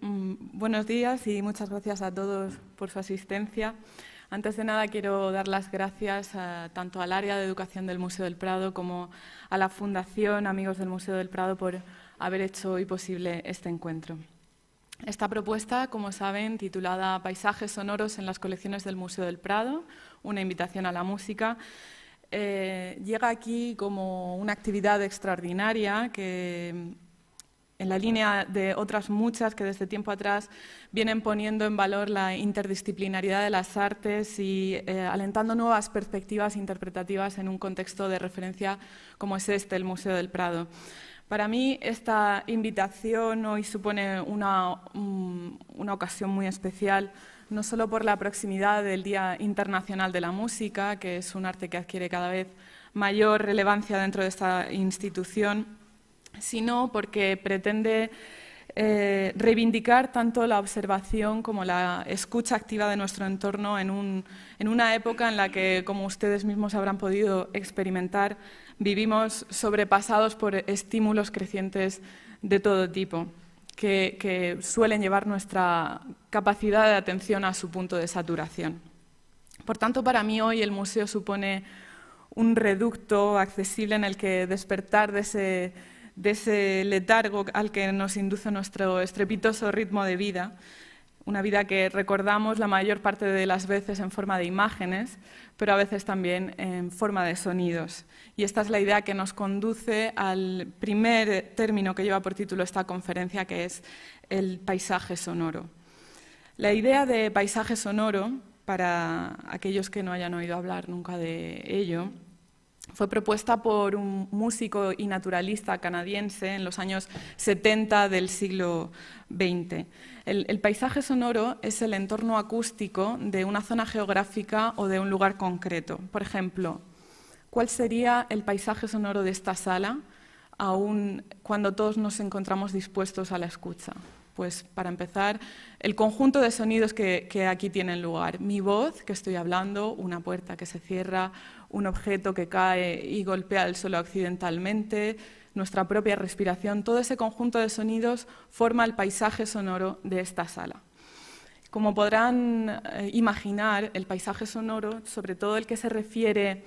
Mm, buenos días y muchas gracias a todos por su asistencia. Antes de nada, quiero dar las gracias tanto al área de educación del Museo del Prado como a la Fundación Amigos del Museo del Prado por haber hecho hoy posible este encuentro. Esta propuesta, como saben, titulada Paisajes sonoros en las colecciones del Museo del Prado, una invitación a la música, eh, llega aquí como una actividad extraordinaria que en la línea de otras muchas que desde tiempo atrás vienen poniendo en valor la interdisciplinaridad de las artes y eh, alentando nuevas perspectivas interpretativas en un contexto de referencia como es este, el Museo del Prado. Para mí esta invitación hoy supone una, mm, una ocasión muy especial no solo por la proximidad del Día Internacional de la Música, que es un arte que adquiere cada vez mayor relevancia dentro de esta institución, sino porque pretende eh, reivindicar tanto la observación como la escucha activa de nuestro entorno en, una época en la que, como ustedes mismos habrán podido experimentar, vivimos sobrepasados por estímulos crecientes de todo tipo. que, suelen llevar nuestra capacidad de atención a su punto de saturación. Por tanto, para mí hoy el museo supone un reducto accesible en el que despertar de ese de ese letargo al que nos induce nuestro estrepitoso ritmo de vida, una vida que recordamos la mayor parte de las veces en forma de imágenes, pero a veces también en forma de sonidos. Y esta es la idea que nos conduce al primer término que lleva por título esta conferencia, que es el paisaje sonoro. La idea de paisaje sonoro, para aquellos que no hayan oído hablar nunca de ello, fue propuesta por un músico y naturalista canadiense en los años 70 del siglo XX. El, el, paisaje sonoro es el entorno acústico de una zona geográfica o de un lugar concreto. Por ejemplo, ¿cuál sería el paisaje sonoro de esta sala aun cuando todos nos encontramos dispuestos a la escucha? Pues para empezar, el conjunto de sonidos que, aquí tienen lugar. Mi voz, que estoy hablando, una puerta que se cierra, un objeto que cae y golpea el suelo accidentalmente, nuestra propia respiración, todo ese conjunto de sonidos forma el paisaje sonoro de esta sala. Como podrán eh, imaginar, el paisaje sonoro, sobre todo el que se refiere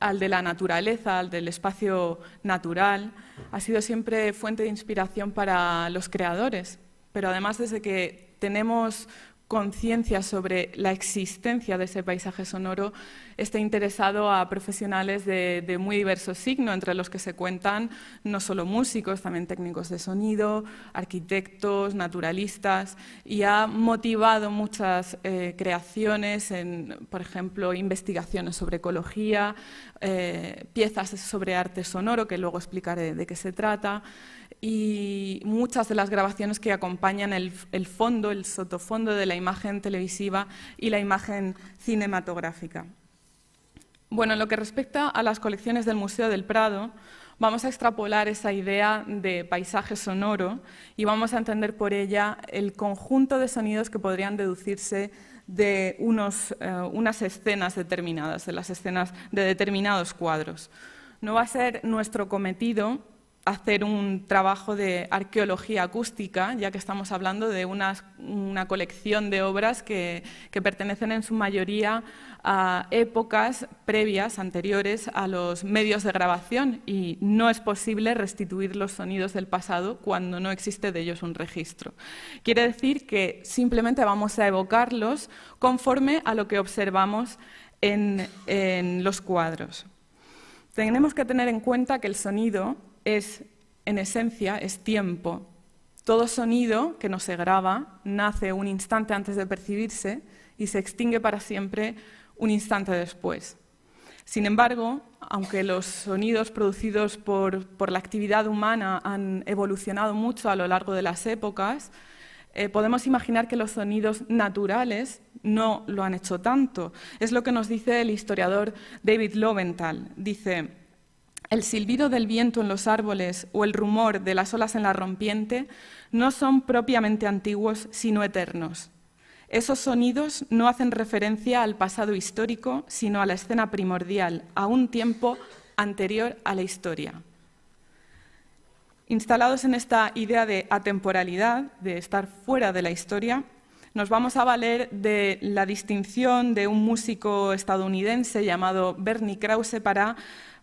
al de la naturaleza, al del espacio natural, ha sido siempre fuente de inspiración para los creadores, pero además desde que tenemos conciencia sobre la existencia de ese paisaje sonoro está interesado a profesionales de, muy diverso signo, entre los que se cuentan no solo músicos, también técnicos de sonido, arquitectos, naturalistas, y ha motivado muchas eh, creaciones, por ejemplo, investigaciones sobre ecología, eh, piezas sobre arte sonoro, que luego explicaré de qué se trata y muchas de las grabaciones que acompañan el, fondo, el sotofondo de la imagen televisiva y la imagen cinematográfica. Bueno, en lo que respecta a las colecciones del Museo del Prado, vamos a extrapolar esa idea de paisaje sonoro y vamos a entender por ella el conjunto de sonidos que podrían deducirse de eh, unas escenas determinadas, de las escenas de determinados cuadros. No va a ser nuestro cometido hacer un trabajo de arqueología acústica, ya que estamos hablando de una, colección de obras que, pertenecen en su mayoría a épocas previas, anteriores a los medios de grabación, y no es posible restituir los sonidos del pasado cuando no existe de ellos un registro. Quiere decir que simplemente vamos a evocarlos conforme a lo que observamos en los cuadros. Tenemos que tener en cuenta que el sonido es, en esencia, es tiempo. Todo sonido que no se graba nace un instante antes de percibirse y se extingue para siempre un instante después. Sin embargo, aunque los sonidos producidos por, la actividad humana han evolucionado mucho a lo largo de las épocas, eh, podemos imaginar que los sonidos naturales no lo han hecho tanto. Es lo que nos dice el historiador David Loventhal. Dice, el silbido del viento en los árboles o el rumor de las olas en la rompiente no son propiamente antiguos, sino eternos. Esos sonidos no hacen referencia al pasado histórico, sino a la escena primordial, a un tiempo anterior a la historia. Instalados en esta idea de atemporalidad, de estar fuera de la historia, nos vamos a valer de la distinción de un músico estadounidense llamado Bernie Krause para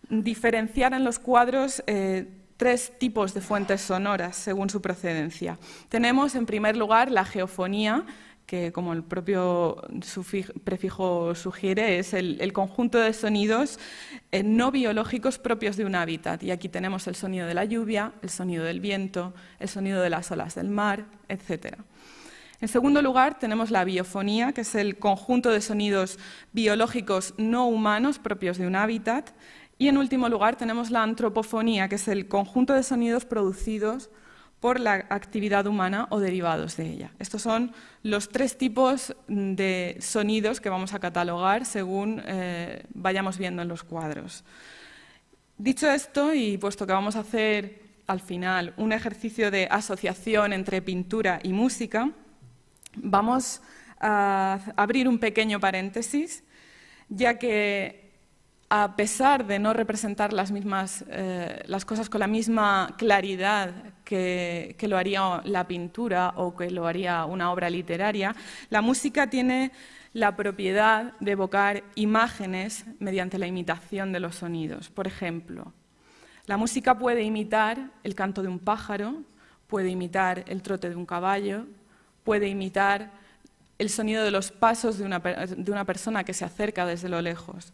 diferenciar en los cuadros eh, tres tipos de fuentes sonoras según su procedencia. Tenemos, en primer lugar, la geofonía, que como el propio prefijo sugiere, es el, conjunto de sonidos eh, no biológicos propios de un hábitat. Y aquí tenemos el sonido de la lluvia, el sonido del viento, el sonido de las olas del mar, etc. En segundo lugar, tenemos la biofonía, que es el conjunto de sonidos biológicos no humanos propios de un hábitat. Y en último lugar tenemos la antropofonía, que es el conjunto de sonidos producidos por la actividad humana o derivados de ella. Estos son los tres tipos de sonidos que vamos a catalogar según eh, vayamos viendo en los cuadros. Dicho esto, y puesto que vamos a hacer al final un ejercicio de asociación entre pintura y música, vamos a abrir un pequeño paréntesis, ya que a pesar de no representar las, eh, cosas con la misma claridad que, lo haría la pintura o que lo haría una obra literaria, la música tiene la propiedad de evocar imágenes mediante la imitación de los sonidos. Por ejemplo, la música puede imitar el canto de un pájaro, puede imitar el trote de un caballo, puede imitar el sonido de los pasos de una, de una persona que se acerca desde lo lejos.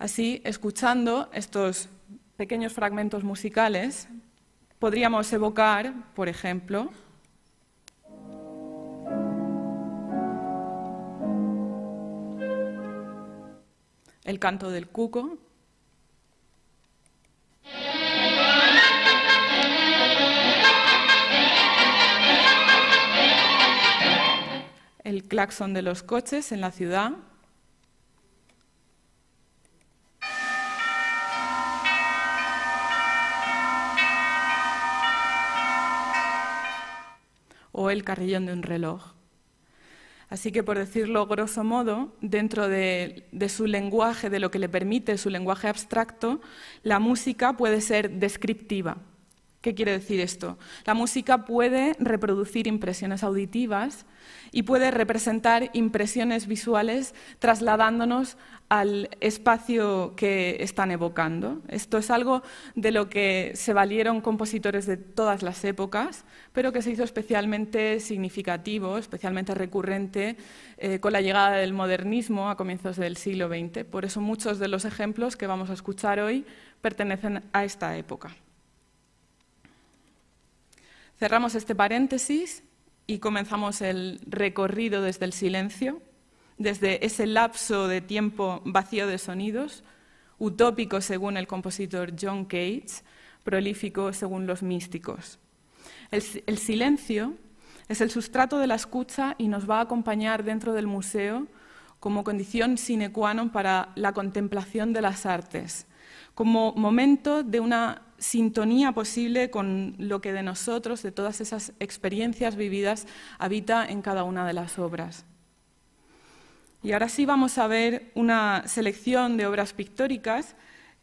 Así, escuchando estos pequeños fragmentos musicales, podríamos evocar, por ejemplo, el canto del cuco, el claxon de los coches en la ciudad, o el carrillón de un reloj. Así que, por decirlo grosso modo, dentro de, de, su lenguaje, de lo que le permite su lenguaje abstracto, la música puede ser descriptiva. ¿Qué quiere decir esto? La música puede reproducir impresiones auditivas y puede representar impresiones visuales trasladándonos al espacio que están evocando. Esto es algo de lo que se valieron compositores de todas las épocas, pero que se hizo especialmente significativo, especialmente recurrente eh, con la llegada del modernismo a comienzos del siglo XX. Por eso muchos de los ejemplos que vamos a escuchar hoy pertenecen a esta época. Cerramos este paréntesis y comenzamos el recorrido desde el silencio, desde ese lapso de tiempo vacío de sonidos, utópico según el compositor John Cage, prolífico según los místicos. El, el, silencio es el sustrato de la escucha y nos va a acompañar dentro del museo como condición sine qua non para la contemplación de las artes, como momento de una sintonía posible con lo que de nosotros, de todas esas experiencias vividas, habita en cada una de las obras. Y ahora sí vamos a ver una selección de obras pictóricas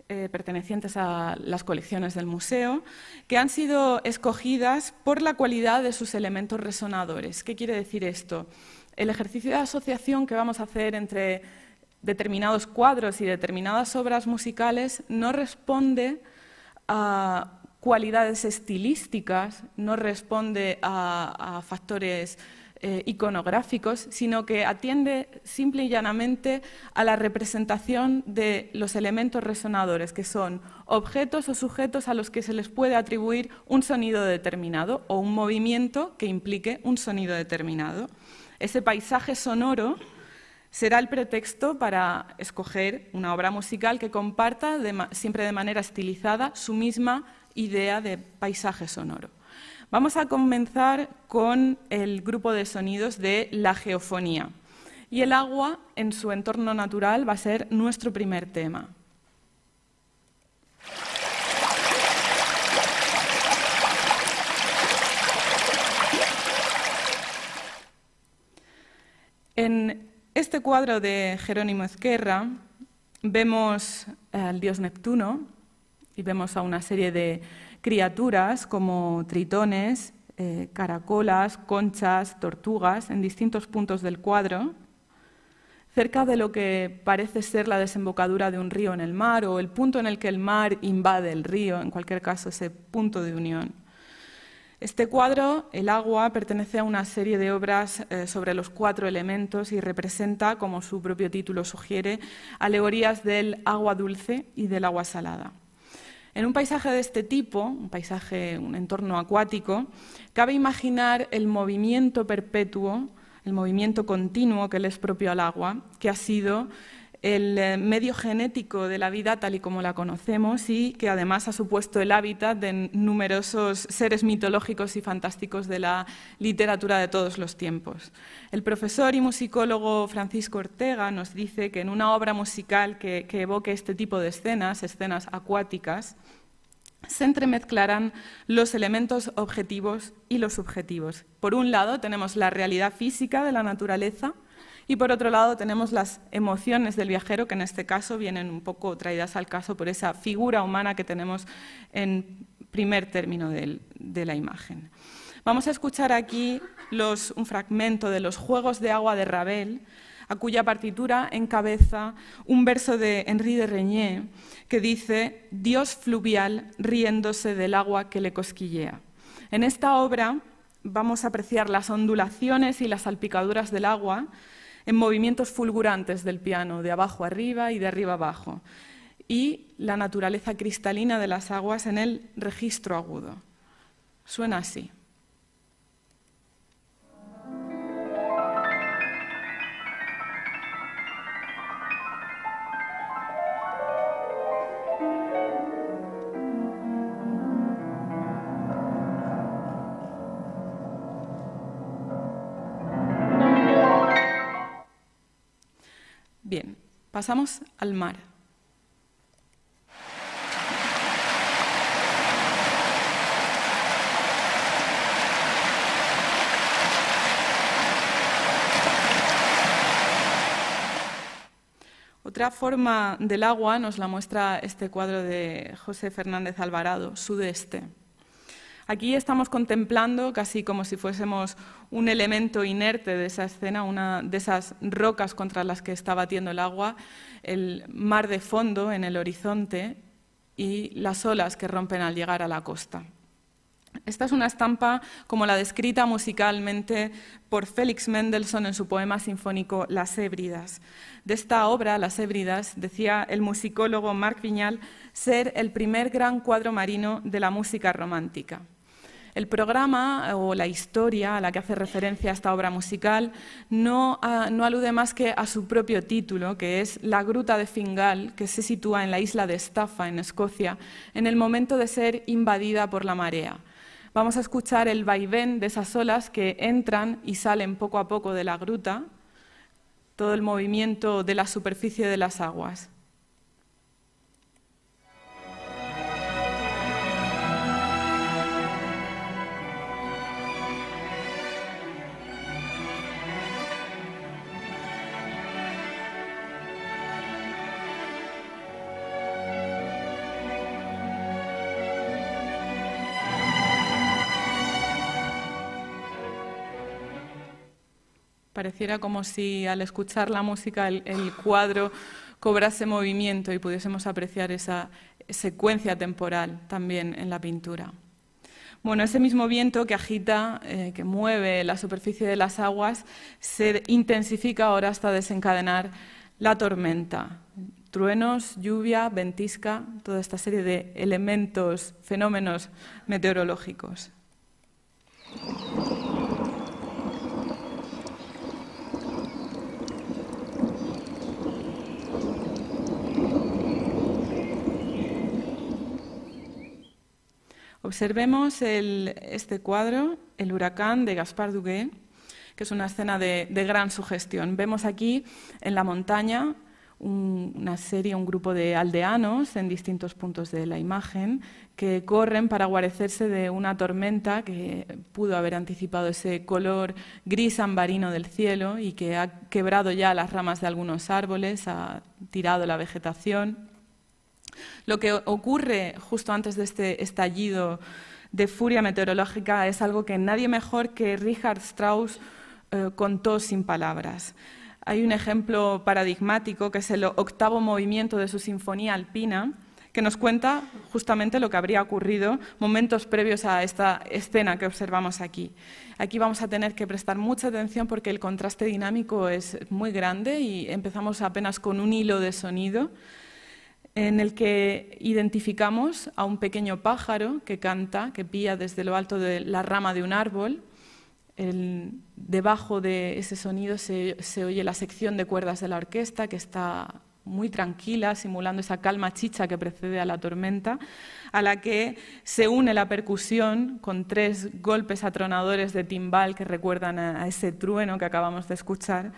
eh, pertenecientes a las colecciones del museo, que han sido escogidas por la cualidad de sus elementos resonadores. ¿Qué quiere decir esto? El ejercicio de asociación que vamos a hacer entre determinados cuadros y determinadas obras musicales no responde a cualidades estilísticas, no responde a, factores eh, iconográficos, sino que atiende simple y llanamente a la representación de los elementos resonadores, que son objetos o sujetos a los que se les puede atribuir un sonido determinado o un movimiento que implique un sonido determinado. Ese paisaje sonoro será el pretexto para escoger una obra musical que comparta siempre de manera estilizada su misma idea de paisaje sonoro. Vamos a comenzar con el grupo de sonidos de la geofonía. Y el agua en su entorno natural va a ser nuestro primer tema. En este cuadro de Jerónimo Ezquerra vemos al dios Neptuno y vemos a una serie de criaturas como tritones, eh, caracolas, conchas, tortugas en distintos puntos del cuadro, cerca de lo que parece ser la desembocadura de un río en el mar o el punto en el que el mar invade el río, en cualquier caso ese punto de unión. Este cuadro, El agua, pertenece a una serie de obras eh, sobre los cuatro elementos y representa, como su propio título sugiere, alegorías del agua dulce y del agua salada. En un paisaje de este tipo, un paisaje, un entorno acuático, cabe imaginar el movimiento perpetuo, el movimiento continuo que le es propio al agua, que ha sido el eh, medio genético de la vida tal y como la conocemos y que además ha supuesto el hábitat de numerosos seres mitológicos y fantásticos de la literatura de todos los tiempos. El profesor y musicólogo Francisco Ortega nos dice que en una obra musical que, evoque este tipo de escenas, escenas acuáticas, se entremezclarán los elementos objetivos y los subjetivos. Por un lado tenemos la realidad física de la naturaleza, y por otro lado tenemos las emociones del viajero, que en este caso vienen un poco traídas al caso por esa figura humana que tenemos en primer término de la imagen. Vamos a escuchar aquí un fragmento de los Juegos de Agua de Ravel, a cuya partitura encabeza un verso de Henri de Regnier que dice Dios fluvial riéndose del agua que le cosquillea. En esta obra vamos a apreciar las ondulaciones y las salpicaduras del agua, en movimientos fulgurantes del piano, de abajo arriba y de arriba abajo, y la naturaleza cristalina de las aguas en el registro agudo. Suena así. Pasamos al mar. Otra forma del agua nos la muestra este cuadro de José Fernández Alvarado, Sudeste. Aquí estamos contemplando, casi como si fuésemos un elemento inerte de esa escena, una de esas rocas contra las que está batiendo el agua, el mar de fondo en el horizonte y las olas que rompen al llegar a la costa. Esta es una estampa como la descrita musicalmente por Félix Mendelssohn en su poema sinfónico Las Hébridas. De esta obra, Las Hébridas, decía el musicólogo Marc Viñal ser el primer gran cuadro marino de la música romántica. El programa eh, o la historia a la que hace referencia esta obra musical ah, no, alude más que a su propio título, que es La Gruta de Fingal, que se sitúa en la isla de Staffa, en Escocia, en el momento de ser invadida por la marea. Vamos a escuchar el vaivén de esas olas que entran y salen poco a poco de la gruta, todo el movimiento de la superficie de las aguas. Pareciera como si al escuchar la música el, cuadro cobrase movimiento y pudiésemos apreciar esa secuencia temporal también en la pintura. Bueno, ese mismo viento que agita, eh, que mueve la superficie de las aguas, se intensifica ahora hasta desencadenar la tormenta. Truenos, lluvia, ventisca, toda esta serie de elementos, fenómenos meteorológicos. Observemos este cuadro, El huracán de Gaspar Dugué, que es una escena de, gran sugestión. Vemos aquí en la montaña una serie, un grupo de aldeanos en distintos puntos de la imagen que corren para guarecerse de una tormenta que pudo haber anticipado ese color gris ambarino del cielo y que ha quebrado ya las ramas de algunos árboles, ha tirado la vegetación. Lo que ocurre justo antes de este estallido de furia meteorológica es algo que nadie mejor que Richard Strauss eh, contó sin palabras. Hay un ejemplo paradigmático que es el octavo movimiento de su Sinfonía Alpina, que nos cuenta justamente lo que habría ocurrido momentos previos a esta escena que observamos aquí. Aquí vamos a tener que prestar mucha atención porque el contraste dinámico es muy grande y empezamos apenas con un hilo de sonido en el que identificamos a un pequeño pájaro que canta, que pilla desde lo alto de la rama de un árbol. debajo de ese sonido se, oye la sección de cuerdas de la orquesta, que está muy tranquila, simulando esa calma chicha que precede a la tormenta, a la que se une la percusión con tres golpes atronadores de timbal que recuerdan a ese trueno que acabamos de escuchar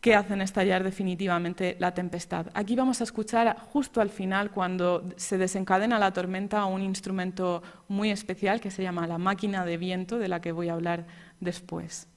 que hacen estallar definitivamente la tempestad. Aquí vamos a escuchar justo al final, cuando se desencadena la tormenta, un instrumento muy especial que se llama la máquina de viento, de la que voy a hablar después.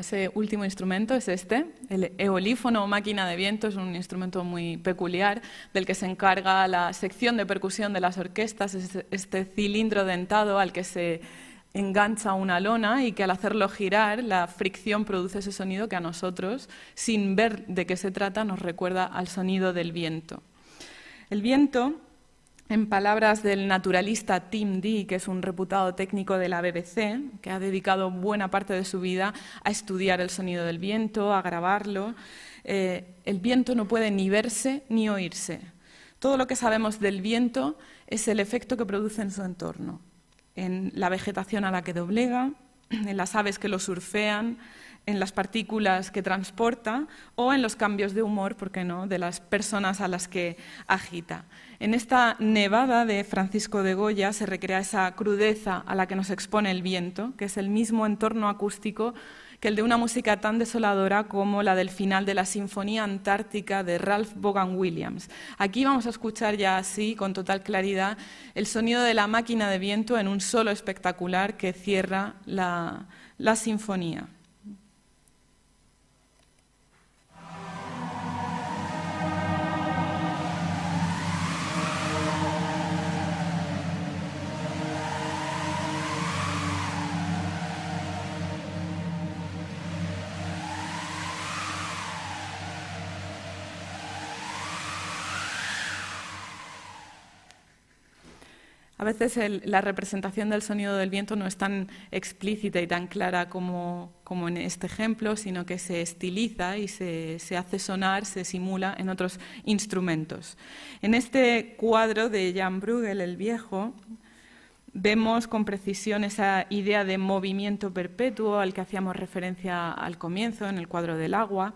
ese último instrumento es este, el eolífono o máquina de viento, es un instrumento muy peculiar del que se encarga la sección de percusión de las orquestas, es este cilindro dentado al que se engancha una lona y que al hacerlo girar la fricción produce ese sonido que a nosotros, sin ver de qué se trata, nos recuerda al sonido del viento. El viento en palabras del naturalista Tim Dee, que es un reputado técnico de la BBC, que ha dedicado buena parte de su vida a estudiar el sonido del viento, a grabarlo, eh, el viento no puede ni verse ni oírse. Todo lo que sabemos del viento es el efecto que produce en su entorno, en la vegetación a la que doblega, en las aves que lo surfean, en las partículas que transporta o en los cambios de humor, ¿por qué no?, de las personas a las que agita. En esta nevada de Francisco de Goya se recrea esa crudeza a la que nos expone el viento, que es el mismo entorno acústico que el de una música tan desoladora como la del final de la Sinfonía Antártica de Ralph Vaughan Williams. Aquí vamos a escuchar ya así, con total claridad, el sonido de la máquina de viento en un solo espectacular que cierra la, la sinfonía. A veces la representación del sonido del viento no es tan explícita y tan clara como, en este ejemplo, sino que se estiliza y se, se, hace sonar, se simula en otros instrumentos. En este cuadro de Jan Bruegel el Viejo, vemos con precisión esa idea de movimiento perpetuo al que hacíamos referencia al comienzo en el cuadro del agua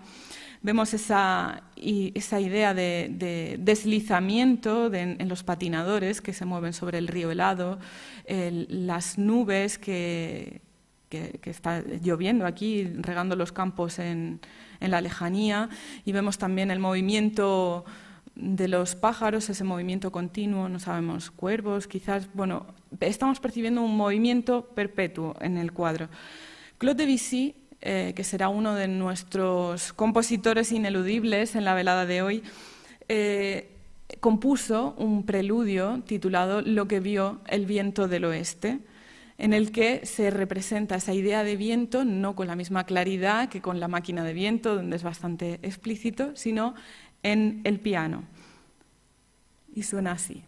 Vemos esa, idea de, deslizamiento en, los patinadores que se mueven sobre el río helado, las nubes que, que, está lloviendo aquí, regando los campos en, en la lejanía, y vemos también el movimiento de los pájaros, ese movimiento continuo, no sabemos, cuervos, quizás, bueno, estamos percibiendo un movimiento perpetuo en el cuadro. Claude Debussy eh, que será uno de nuestros compositores ineludibles en la velada de hoy, eh, compuso un preludio titulado Lo que vio el viento del oeste, en el que se representa esa idea de viento no con la misma claridad que con la máquina de viento, donde es bastante explícito, sino en el piano. Y suena así.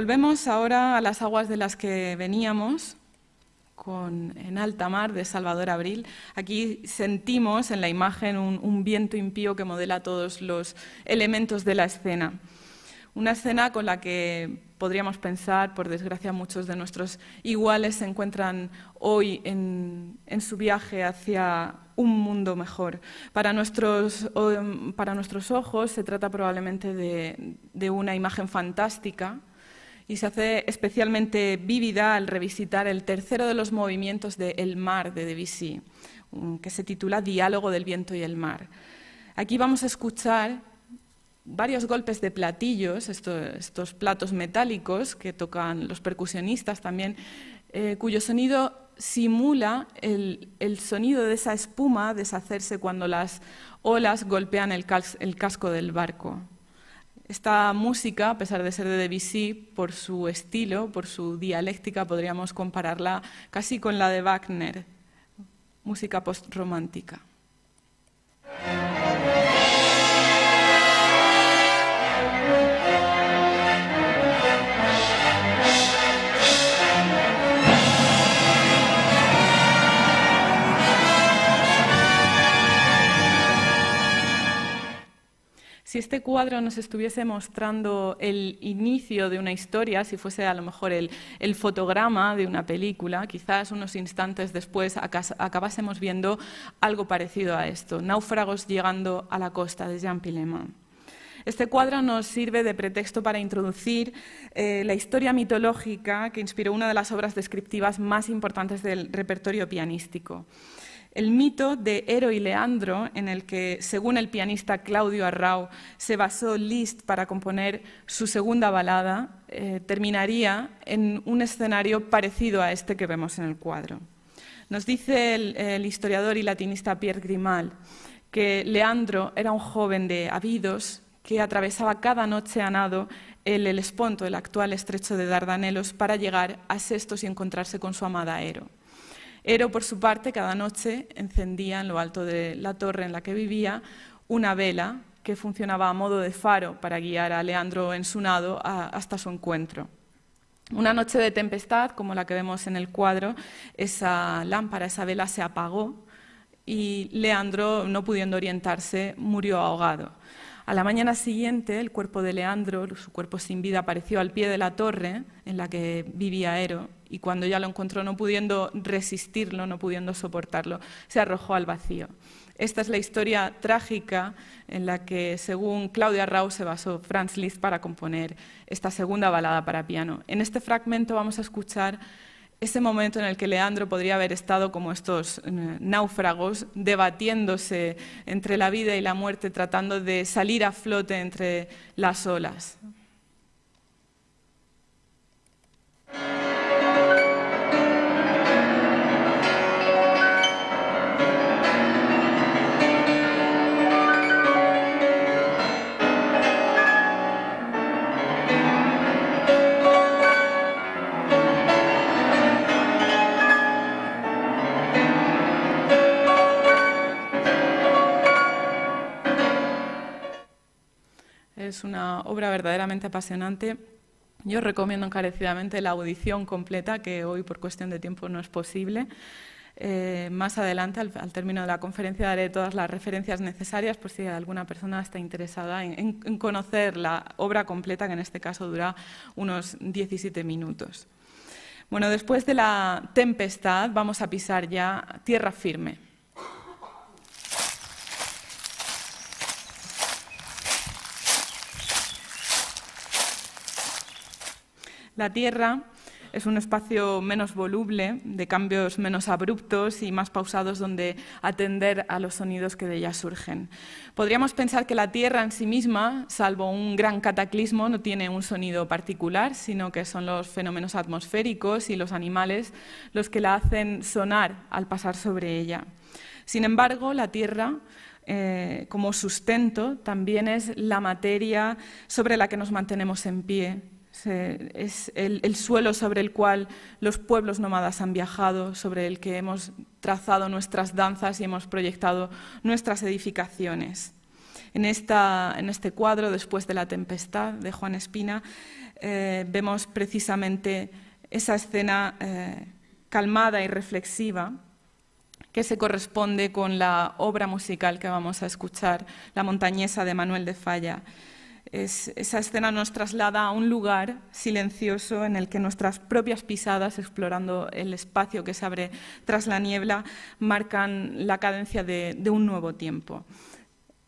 volvemos ahora a las aguas de las que veníamos en alta mar de Salvador Abril. Aquí sentimos en la imagen un, viento impío que modela todos los elementos de la escena. Una escena con la que podríamos pensar, por desgracia, muchos de nuestros iguales se encuentran hoy en, su viaje hacia un mundo mejor. Para nuestros, eh, ojos se trata probablemente de una imagen fantástica y se hace especialmente vívida al revisitar el tercero de los movimientos de El mar de Debussy, que se titula Diálogo del viento y el mar. Aquí vamos a escuchar varios golpes de platillos, estos, platos metálicos que tocan los percusionistas también, eh, cuyo sonido simula el, sonido de esa espuma deshacerse cuando las olas golpean el casco del barco. Esta música, a pesar de ser de Debussy, por su estilo, por su dialéctica, podríamos compararla casi con la de Wagner, música postromántica. Si este cuadro nos estuviese mostrando el inicio de una historia, si fuese a lo mejor el, fotograma de una película, quizás unos instantes después acabásemos viendo algo parecido a esto, náufragos llegando a la costa de Jean Pilema. Este cuadro nos sirve de pretexto para introducir eh, la historia mitológica que inspiró una de las obras descriptivas más importantes del repertorio pianístico. El mito de Ero y Leandro, en el que, según el pianista Claudio Arrau, se basó Liszt para componer su segunda balada, eh, terminaría en un escenario parecido a este que vemos en el cuadro. Nos dice el, historiador y latinista Pierre Grimal que Leandro era un joven de Abidos que atravesaba cada noche a nado el Esponto, el actual estrecho de Dardanelos, para llegar a Sestos y encontrarse con su amada Ero. Ero, por su parte, cada noche encendía en lo alto de la torre en la que vivía una vela que funcionaba a modo de faro para guiar a Leandro en su nado hasta su encuentro. Una noche de tempestad, como la que vemos en el cuadro, esa lámpara, esa vela se apagó y Leandro, no pudiendo orientarse, murió ahogado. A la mañana siguiente, el cuerpo de Leandro, su cuerpo sin vida, apareció al pie de la torre en la que vivía Ero, y cuando ya lo encontró, no pudiendo resistirlo, no pudiendo soportarlo, se arrojó al vacío. Esta es la historia trágica en la que, según Claudia Rau, se basó Franz Liszt para componer esta segunda balada para piano. En este fragmento vamos a escuchar ese momento en el que Leandro podría haber estado como estos eh, náufragos, debatiéndose entre la vida y la muerte, tratando de salir a flote entre las olas. Es una obra verdaderamente apasionante. Yo recomiendo encarecidamente la audición completa, que hoy por cuestión de tiempo no es posible. Eh, más adelante, al, término de la conferencia, daré todas las referencias necesarias por si alguna persona está interesada en, en conocer la obra completa, que en este caso dura unos 17 minutos. Bueno, después de la tempestad vamos a pisar ya tierra firme. La Tierra es un espacio menos voluble, de cambios menos abruptos y más pausados donde atender a los sonidos que de ella surgen. Podríamos pensar que la Tierra en sí misma, salvo un gran cataclismo, no tiene un sonido particular, sino que son los fenómenos atmosféricos y los animales los que la hacen sonar al pasar sobre ella. Sin embargo, la Tierra eh, como sustento también es la materia sobre la que nos mantenemos en pie, es el, suelo sobre el cual los pueblos nómadas han viajado, sobre el que hemos trazado nuestras danzas y hemos proyectado nuestras edificaciones. En, este cuadro, después de la tempestad de Juan Espina, eh, vemos precisamente esa escena eh, calmada y reflexiva que se corresponde con la obra musical que vamos a escuchar, La montañesa de Manuel de Falla esa escena nos traslada a un lugar silencioso en el que nuestras propias pisadas, explorando el espacio que se abre tras la niebla, marcan la cadencia de, un nuevo tiempo.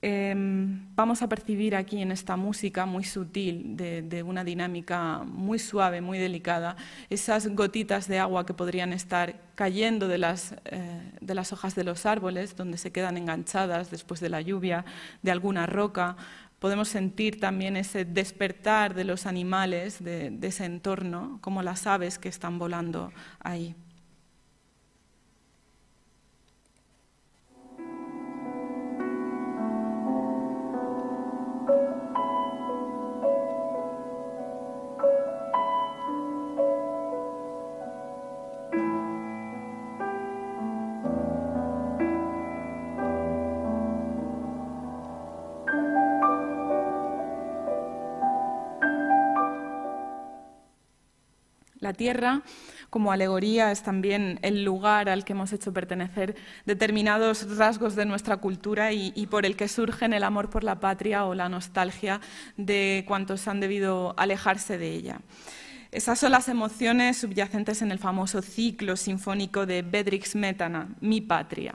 Em, vamos a percibir aquí en esta música muy sutil, de, una dinámica muy suave, muy delicada, esas gotitas de agua que podrían estar cayendo de las, eh, de las hojas de los árboles, donde se quedan enganchadas después de la lluvia, de alguna roca podemos sentir también ese despertar de los animales, de, ese entorno, como las aves que están volando ahí. La tierra, como alegoría, es también el lugar al que hemos hecho pertenecer determinados rasgos de nuestra cultura y, por el que surgen el amor por la patria o la nostalgia de cuantos han debido alejarse de ella. Esas son las emociones subyacentes en el famoso ciclo sinfónico de Bedrix Metana, Mi Patria,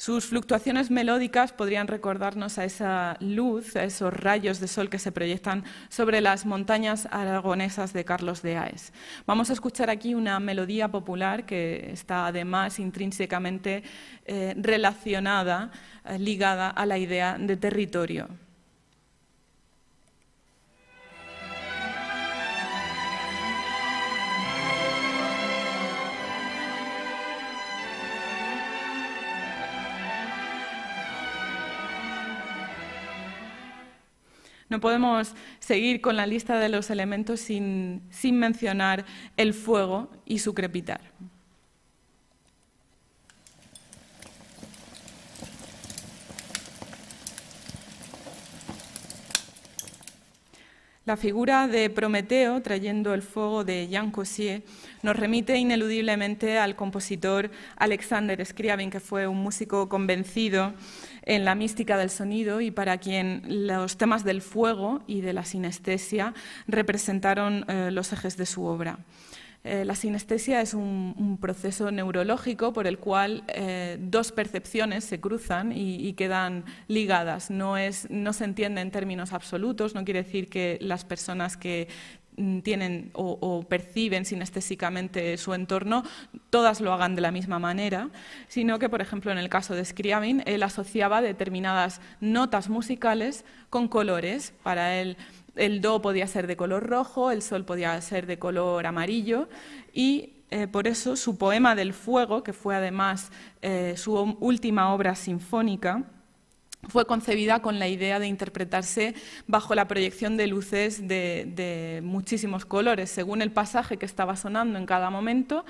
sus fluctuaciones melódicas podrían recordarnos a esa luz, a esos rayos de sol que se proyectan sobre las montañas aragonesas de Carlos de Aes. Vamos a escuchar aquí una melodía popular que está además intrínsecamente eh, relacionada, eh, ligada a la idea de territorio. No podemos seguir con la lista de los elementos sin, mencionar el fuego y su crepitar. La figura de Prometeo trayendo el fuego de Jean Cossier nos remite ineludiblemente al compositor Alexander Scriabin, que fue un músico convencido en la mística del sonido y para quien los temas del fuego y de la sinestesia representaron eh, los ejes de su obra. Eh, la sinestesia es un, proceso neurológico por el cual eh, dos percepciones se cruzan y, y quedan ligadas. No, es, no, se entiende en términos absolutos, no quiere decir que las personas que Mm, tienen o, perciben sinestésicamente su entorno, todas lo hagan de la misma manera, sino que, por ejemplo, en el caso de Scriabin, él asociaba determinadas notas musicales con colores. Para él, el do podía ser de color rojo, el sol podía ser de color amarillo y eh, por eso su poema del fuego, que fue además eh, su última obra sinfónica, fue concebida con la idea de interpretarse bajo la proyección de luces de, muchísimos colores. Según el pasaje que estaba sonando en cada momento,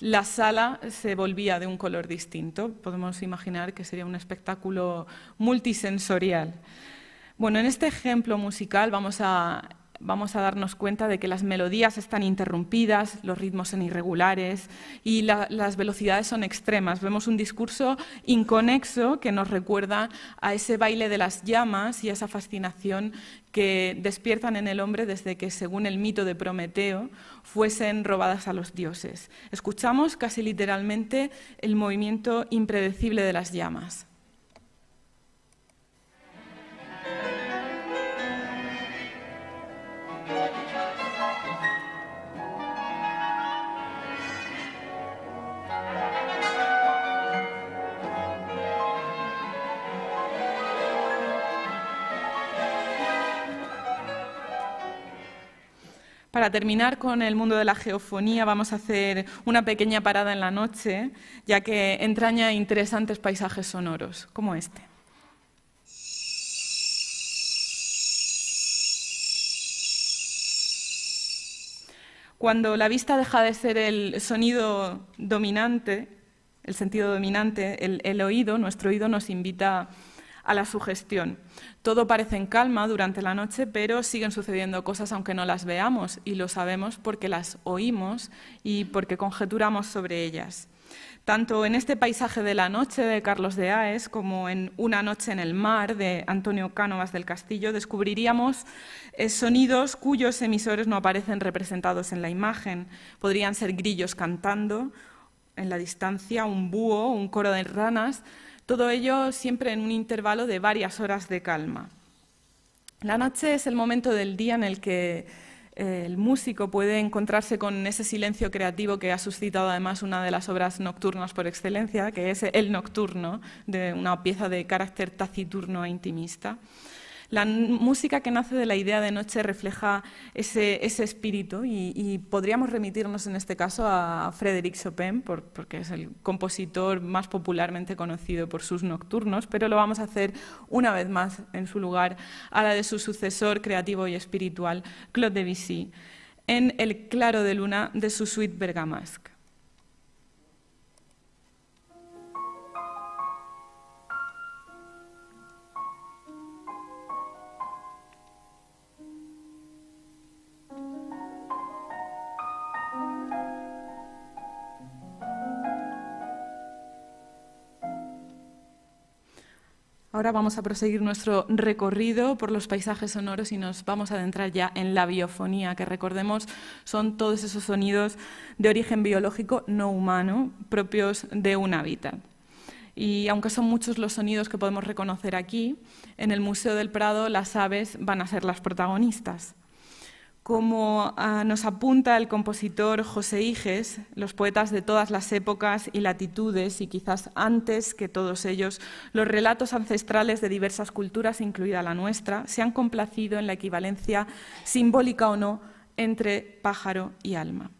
la sala se volvía de un color distinto. Podemos imaginar que sería un espectáculo multisensorial. Bueno, en este ejemplo musical vamos a vamos a darnos cuenta de que las melodías están interrumpidas, los ritmos son irregulares y las velocidades son extremas. Vemos un discurso inconexo que nos recuerda a ese baile de las llamas y a esa fascinación que despiertan en el hombre desde que, según el mito de Prometeo, fuesen robadas a los dioses. Escuchamos casi literalmente el movimiento impredecible de las llamas. Para terminar con el mundo de la geofonía, vamos a hacer una pequeña parada en la noche, ya que entraña interesantes paisajes sonoros, como este. Cuando la vista deja de ser el sonido dominante, el sentido dominante, el, el oído, nuestro oído nos invita a a la sugestión. Todo parece en calma durante la noche, pero siguen sucediendo cosas aunque no las veamos y lo sabemos porque las oímos y porque conjeturamos sobre ellas. Tanto en este paisaje de la noche de Carlos de Aes como en Una noche en el mar de Antonio Cánovas del Castillo descubriríamos eh, sonidos cuyos emisores no aparecen representados en la imagen. Podrían ser grillos cantando en la distancia, un búho, un coro de ranas, todo ello siempre en un intervalo de varias horas de calma. La noche es el momento del día en el que eh, el músico puede encontrarse con ese silencio creativo que ha suscitado además una de las obras nocturnas por excelencia, que es El Nocturno, de una pieza de carácter taciturno e intimista. La música que nace de la idea de noche refleja ese, espíritu y, podríamos remitirnos en este caso a Frédéric Chopin, porque es el compositor más popularmente conocido por sus nocturnos, pero lo vamos a hacer una vez más en su lugar a la de su sucesor creativo y espiritual, Claude Debussy, en El claro de luna de su suite Bergamasque. Ahora vamos a proseguir nuestro recorrido por los paisajes sonoros y nos vamos a adentrar ya en la biofonía, que recordemos son todos esos sonidos de origen biológico no humano propios de un hábitat. Y aunque son muchos los sonidos que podemos reconocer aquí, en el Museo del Prado las aves van a ser las protagonistas. Como ah, nos apunta el compositor José Higes, los poetas de todas las épocas y latitudes, y quizás antes que todos ellos, los relatos ancestrales de diversas culturas, incluida la nuestra, se han complacido en la equivalencia simbólica o no entre pájaro y alma.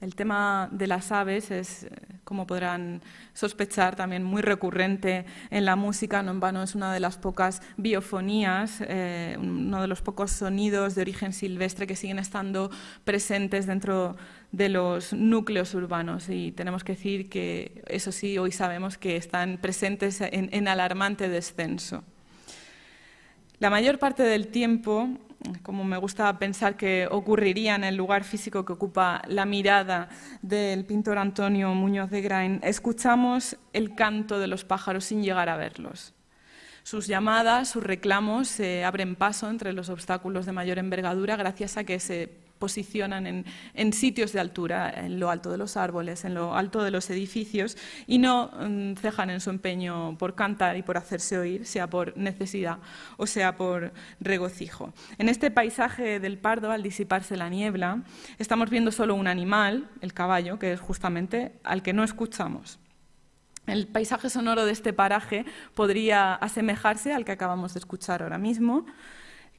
El tema de las aves es, eh, como podrán sospechar, también muy recurrente en la música. No en vano es una de las pocas biofonías, eh, uno de los pocos sonidos de origen silvestre que siguen estando presentes dentro de los núcleos urbanos. Y tenemos que decir que, eso sí, hoy sabemos que están presentes en alarmante descenso. La mayor parte del tiempo como me gusta pensar que ocurriría en el lugar físico que ocupa la mirada del pintor Antonio Muñoz de Grain, escuchamos el canto de los pájaros sin llegar a verlos. Sus llamadas, sus reclamos se abren paso entre los obstáculos de mayor envergadura gracias a que se posicionan en, sitios de altura, en lo alto de los árboles, en lo alto de los edificios, y no mm, cejan en su empeño por cantar y por hacerse oír, sea por necesidad o sea por regocijo. En este paisaje del Pardo, al disiparse la niebla, estamos viendo solo un animal, el caballo, que es justamente al que no escuchamos. El paisaje sonoro de este paraje podría asemejarse al que acabamos de escuchar ahora mismo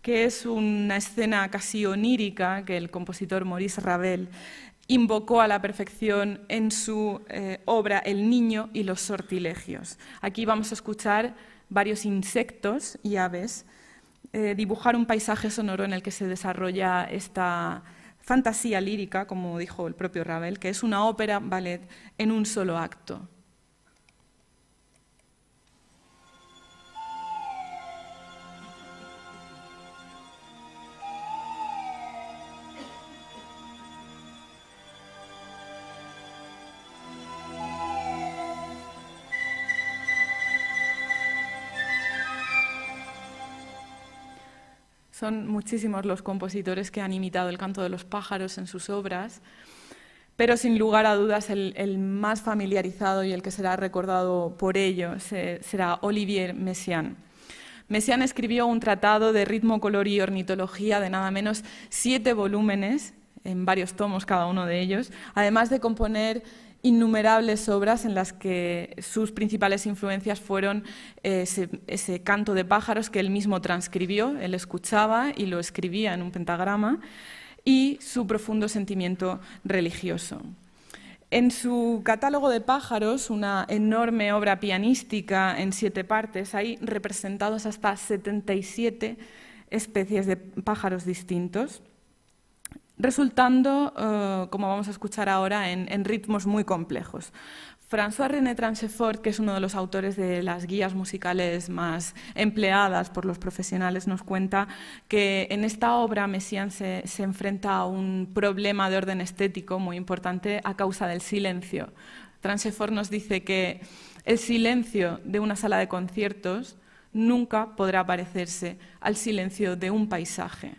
que es una escena casi onírica que el compositor Maurice Ravel invocó a la perfección en su eh, obra El niño y los sortilegios. Aquí vamos a escuchar varios insectos y aves eh, dibujar un paisaje sonoro en el que se desarrolla esta fantasía lírica, como dijo el propio Ravel, que es una ópera ballet en un solo acto. Son muchísimos los compositores que han imitado el canto de los pájaros en sus obras, pero sin lugar a dudas el, más familiarizado y el que será recordado por ello será Olivier Messiaen. Messiaen escribió un tratado de ritmo, color y ornitología de nada menos siete volúmenes, en varios tomos cada uno de ellos, además de componer innumerables obras en las que sus principales influencias fueron eh, ese, canto de pájaros que él mismo transcribió, él escuchaba y lo escribía en un pentagrama, y su profundo sentimiento religioso. En su catálogo de pájaros, una enorme obra pianística en siete partes, hay representados hasta 77 especies de pájaros distintos resultando, eh, como vamos a escuchar ahora, en, ritmos muy complejos. François René Transefort, que es uno de los autores de las guías musicales más empleadas por los profesionales, nos cuenta que en esta obra Messiaen se, enfrenta a un problema de orden estético muy importante a causa del silencio. Transefort nos dice que el silencio de una sala de conciertos nunca podrá parecerse al silencio de un paisaje.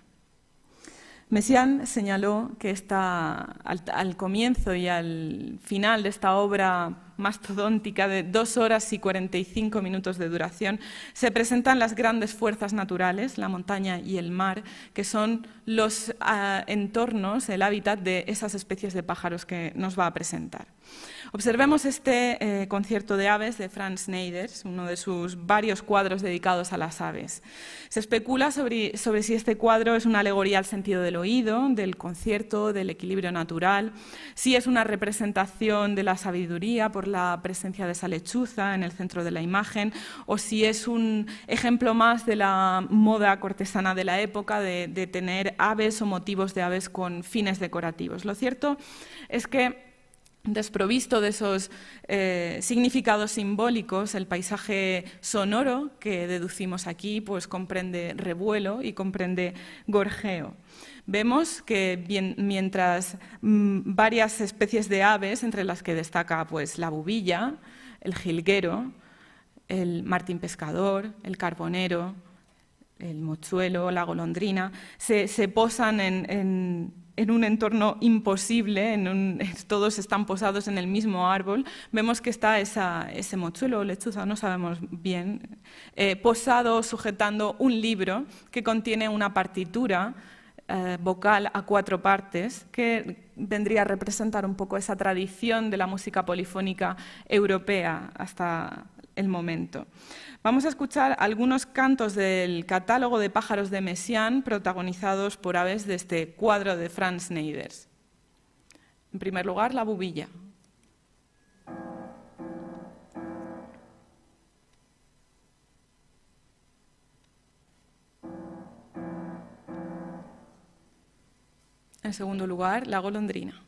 Mesian señaló que al, comienzo y al final de esta obra mastodóntica de dos horas y 45 minutos de duración, se presentan las grandes fuerzas naturales, la montaña y el mar, que son los ah, entornos, el hábitat de esas especies de pájaros que nos va a presentar. Observemos este eh, concierto de aves de Franz Neiders, uno de sus varios cuadros dedicados a las aves. Se especula sobre, si este cuadro es una alegoría al sentido del oído, del concierto, del equilibrio natural, si es una representación de la sabiduría por la presencia de esa lechuza en el centro de la imagen, o si es un ejemplo más de la moda cortesana de la época de tener aves o motivos de aves con fines decorativos. Lo cierto es que desprovisto de esos eh, significados simbólicos, el paisaje sonoro que deducimos aquí pues comprende revuelo y comprende gorjeo. Vemos que bien, mientras mm, varias especies de aves, entre las que destaca pues la bubilla, el jilguero, el martín pescador, el carbonero, el mochuelo, la golondrina, se, posan en en un entorno imposible, todos están posados en el mismo árbol, vemos que está ese mochuelo o lechuza, no sabemos bien, eh, posado sujetando un libro que contiene una partitura eh, vocal a cuatro partes que vendría a representar un poco esa tradición de la música polifónica europea hasta el momento. Vamos a escuchar algunos cantos del catálogo de pájaros de Messiaen protagonizados por aves de este cuadro de Franz Neiders. En primer lugar, la bubilla. En segundo lugar, la golondrina.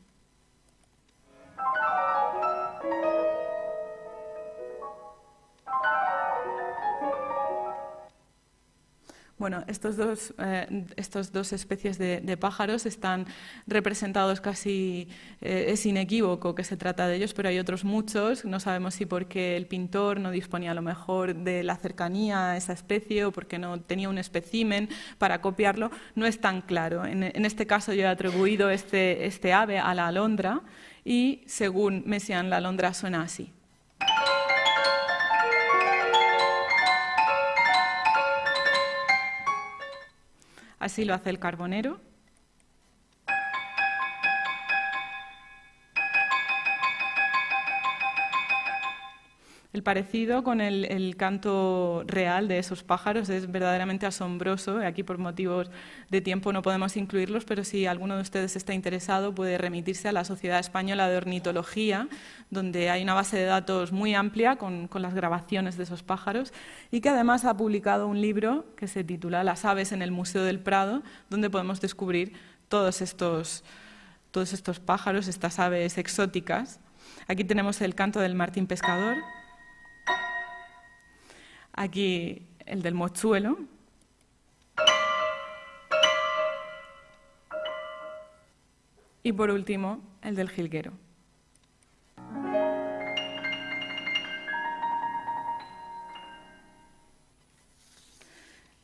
Bueno, estos dos, eh, estos dos especies de, pájaros están representados casi, eh, es inequívoco que se trata de ellos, pero hay otros muchos. No sabemos si porque el pintor no disponía a lo mejor de la cercanía a esa especie o porque no tenía un espécimen para copiarlo. No es tan claro. En, este caso yo he atribuido este, este ave a la alondra y según Messian la alondra suena así. Así lo hace el carbonero. El parecido con el, canto real de esos pájaros es verdaderamente asombroso. Aquí por motivos de tiempo no podemos incluirlos, pero si alguno de ustedes está interesado puede remitirse a la Sociedad Española de Ornitología, donde hay una base de datos muy amplia con, las grabaciones de esos pájaros y que además ha publicado un libro que se titula Las aves en el Museo del Prado, donde podemos descubrir todos estos, todos estos pájaros, estas aves exóticas. Aquí tenemos el canto del martín pescador aquí el del mochuelo. Y por último, el del jilguero.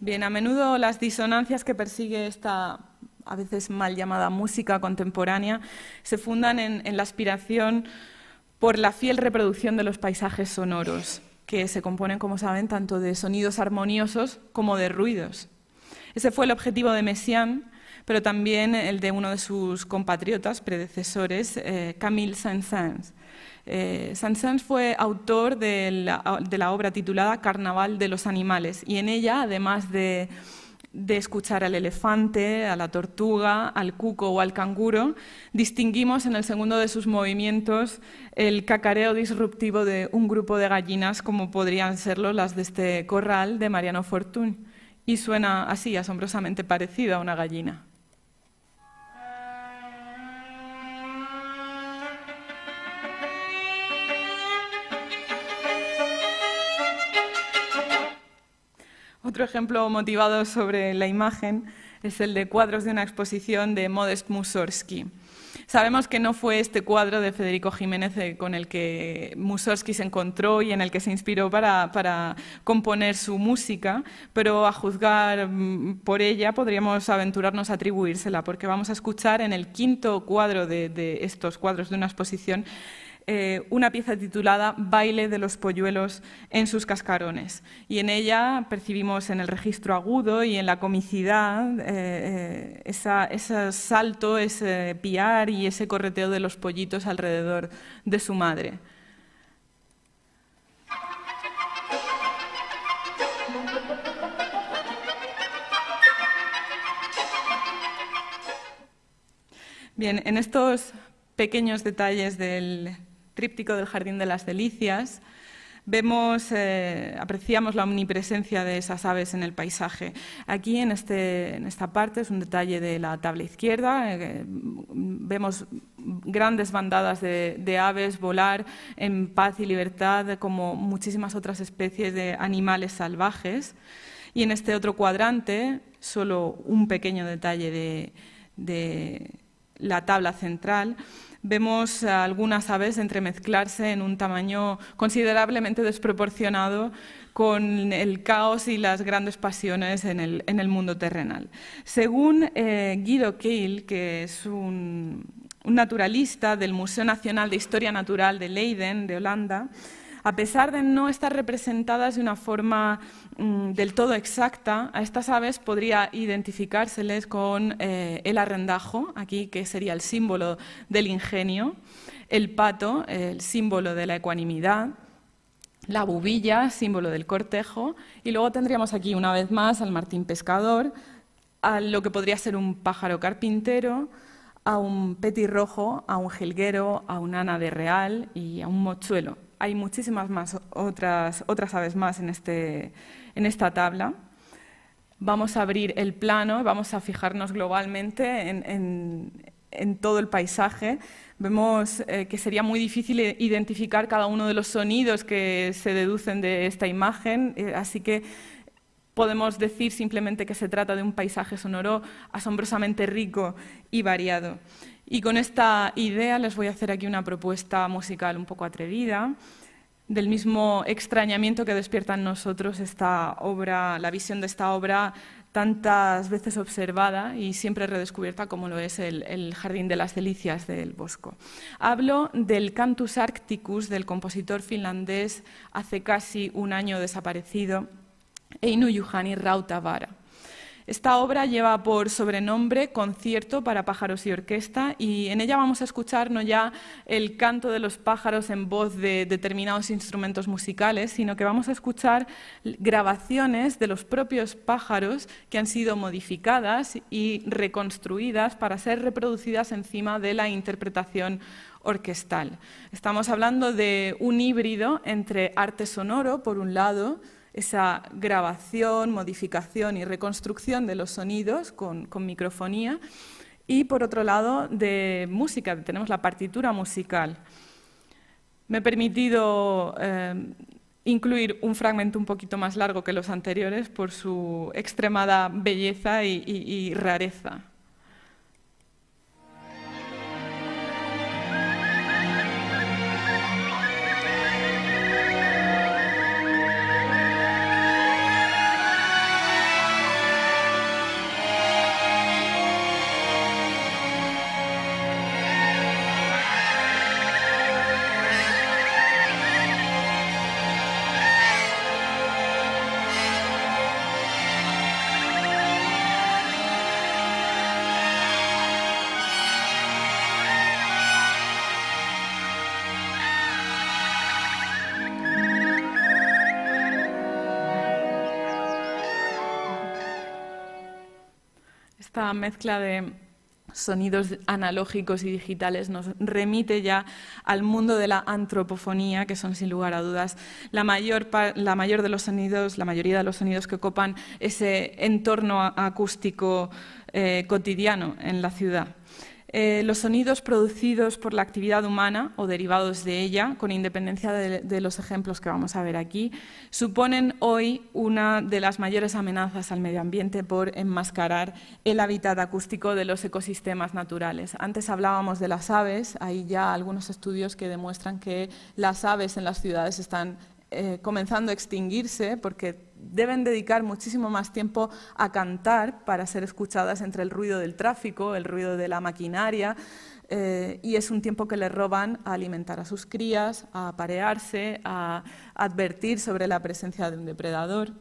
Bien, a menudo las disonancias que persigue esta a veces mal llamada música contemporánea se fundan en, en la aspiración por la fiel reproducción de los paisajes sonoros que se componen, como saben, tanto de sonidos armoniosos como de ruidos. Ese fue el objetivo de Messiaen, pero también el de uno de sus compatriotas, predecesores, eh, Camille Saint-Saëns. Eh, Saint-Saëns fue autor de la obra titulada Carnaval de los Animales y en ella, además de de escuchar al elefante, a la tortuga, al cuco o al canguro, distinguimos en el segundo de sus movimientos el cacareo disruptivo de un grupo de gallinas como podrían serlo las de este corral de Mariano Fortún, y suena así, asombrosamente parecido a una gallina. Otro ejemplo motivado sobre la imagen es el de cuadros de una exposición de Modest Mussorgsky. Sabemos que no fue este cuadro de Federico Jiménez eh, con el que Mussorgsky se encontró y en el que se inspiró para, componer su música, pero a juzgar mm, por ella podríamos aventurarnos a atribuírsela, porque vamos a escuchar en el quinto cuadro de, de estos cuadros de una exposición eh, una pieza titulada Baile de los polluelos en sus cascarones. Y en ella percibimos en el registro agudo y en la comicidad eh, eh, ese salto, ese piar y ese correteo de los pollitos alrededor de su madre. Bien, en estos pequeños detalles del tríptico del Jardín de las Delicias, vemos, eh, apreciamos la omnipresencia de esas aves en el paisaje. Aquí en, este, en esta parte es un detalle de la tabla izquierda, eh, mm, vemos grandes bandadas de, aves volar en paz y libertad como muchísimas otras especies de animales salvajes. Y en este otro cuadrante, solo un pequeño detalle de, de la tabla central, vemos algunas aves entremezclarse en un tamaño considerablemente desproporcionado con el caos y las grandes pasiones en el, mundo terrenal. Según eh, Guido Keil, que es un naturalista del Museo Nacional de Historia Natural de Leiden, de Holanda, a pesar de no estar representadas de una forma mm, del todo exacta, a estas aves podría identificárseles con eh, el arrendajo, aquí que sería el símbolo del ingenio, el pato, el símbolo de la ecuanimidad, la bubilla, símbolo del cortejo, y luego tendríamos aquí una vez más al martín pescador, a lo que podría ser un pájaro carpintero, a un petirrojo, a un jilguero, a un ana de real y a un mochuelo hay muchísimas más otras, otras aves más en, este, esta tabla. Vamos a abrir el plano, vamos a fijarnos globalmente en, todo el paisaje. Vemos eh, que sería muy difícil identificar cada uno de los sonidos que se deducen de esta imagen, eh, así que podemos decir simplemente que se trata de un paisaje sonoro asombrosamente rico y variado. Y con esta idea les voy a hacer aquí una propuesta musical un poco atrevida, del mismo extrañamiento que despierta en nosotros esta obra, la visión de esta obra tantas veces observada y siempre redescubierta como lo es el, Jardín de las Delicias del Bosco. Hablo del Cantus Arcticus del compositor finlandés hace casi un año desaparecido, Einu Juhani Rautavara. Esta obra lleva por sobrenombre Concierto para pájaros y orquesta y en ella vamos a escuchar no ya el canto de los pájaros en voz de determinados instrumentos musicales, sino que vamos a escuchar grabaciones de los propios pájaros que han sido modificadas y reconstruidas para ser reproducidas encima de la interpretación orquestal. Estamos hablando de un híbrido entre arte sonoro, por un lado, esa grabación, modificación y reconstrucción de los sonidos con, microfonía. Y por otro lado, de música, tenemos la partitura musical. Me he permitido eh, incluir un fragmento un poquito más largo que los anteriores por su extremada belleza y rareza. La mezcla de sonidos analógicos y digitales nos remite ya al mundo de la antropofonía, que son sin lugar a dudas la mayor, la mayor de los sonidos, la mayoría de los sonidos que ocupan ese entorno acústico eh, cotidiano en la ciudad. Eh, los sonidos producidos por la actividad humana o derivados de ella, con independencia de, de, los ejemplos que vamos a ver aquí, suponen hoy una de las mayores amenazas al medio ambiente por enmascarar el hábitat acústico de los ecosistemas naturales. Antes hablábamos de las aves, hay ya algunos estudios que demuestran que las aves en las ciudades están eh, comenzando a extinguirse porque deben dedicar muchísimo más tiempo a cantar para ser escuchadas entre el ruido del tráfico, el ruido de la maquinaria, eh, y es un tiempo que les roban a alimentar a sus crías, a aparearse, a advertir sobre la presencia de un depredador.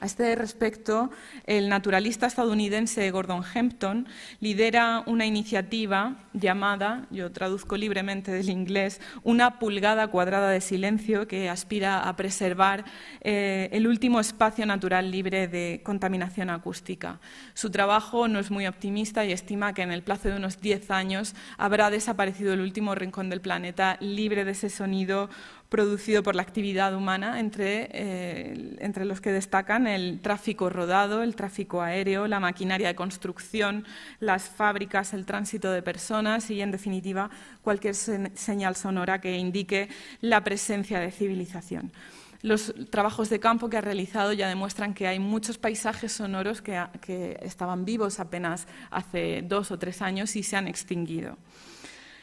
A este respecto, el naturalista estadounidense Gordon Hempton lidera una iniciativa llamada, yo traduzco libremente del inglés, una pulgada cuadrada de silencio que aspira a preservar eh, el último espacio natural libre de contaminación acústica. Su trabajo no es muy optimista y estima que en el plazo de unos 10 años habrá desaparecido el último rincón del planeta libre de ese sonido producido por la actividad humana, eh, entre, los que destacan el tráfico rodado, el tráfico aéreo, la maquinaria de construcción, las fábricas, el tránsito de personas y, en definitiva, cualquier señal sonora que indique la presencia de civilización. Los trabajos de campo que ha realizado ya demuestran que hay muchos paisajes sonoros que estaban vivos apenas hace dos o tres años y se han extinguido.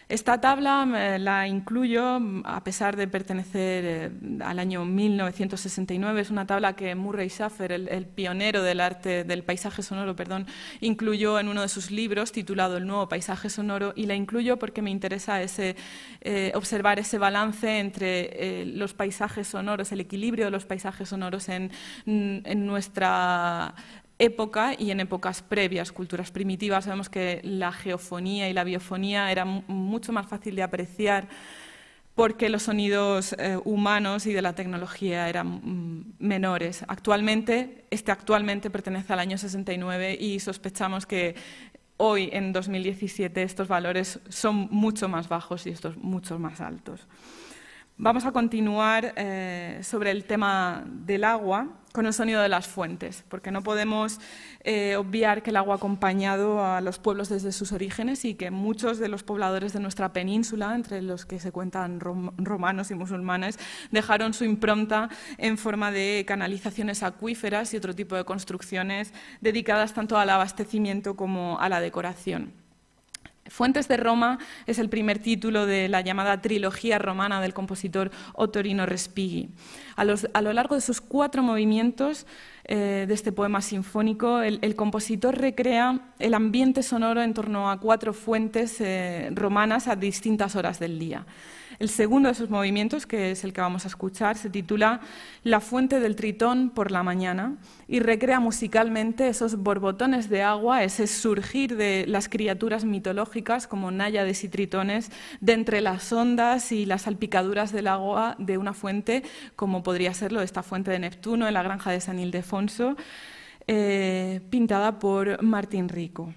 Esta tabla la incluyo a pesar de pertenecer eh, al año 1969. Es una tabla que Murray Schaffer, el, pionero del arte del paisaje sonoro, perdón, incluyó en uno de sus libros titulado El nuevo paisaje sonoro y la incluyo porque me interesa ese, eh, observar ese balance entre eh, los paisajes sonoros, el equilibrio de los paisajes sonoros en nuestra época y en épocas previas, culturas primitivas, sabemos que la geofonía y la biofonía eran mucho más fácil de apreciar porque los sonidos eh, humanos y de la tecnología eran mm, menores. Actualmente, este actualmente pertenece al año 69 y sospechamos que hoy, en 2017, estos valores son mucho más bajos y estos mucho más altos. Vamos a continuar eh, sobre el tema del agua con el sonido de las fuentes, porque no podemos eh, obviar que el agua ha acompañado a los pueblos desde sus orígenes y que muchos de los pobladores de nuestra península, entre los que se cuentan romanos y musulmanes, dejaron su impronta en forma de canalizaciones acuíferas y otro tipo de construcciones dedicadas tanto al abastecimiento como a la decoración. Fuentes de Roma es el primer título de la llamada trilogía romana del compositor Ottorino Respighi. A, lo largo de sus cuatro movimientos eh, de este poema sinfónico, el, compositor recrea el ambiente sonoro en torno a cuatro fuentes eh, romanas a distintas horas del día. El segundo de esos movimientos, que es el que vamos a escuchar, se titula La fuente del tritón por la mañana y recrea musicalmente esos borbotones de agua, ese surgir de las criaturas mitológicas como náyades y tritones de entre las ondas y las salpicaduras del agua de una fuente, como podría serlo esta fuente de Neptuno en la granja de San Ildefonso, eh, pintada por Martín Rico.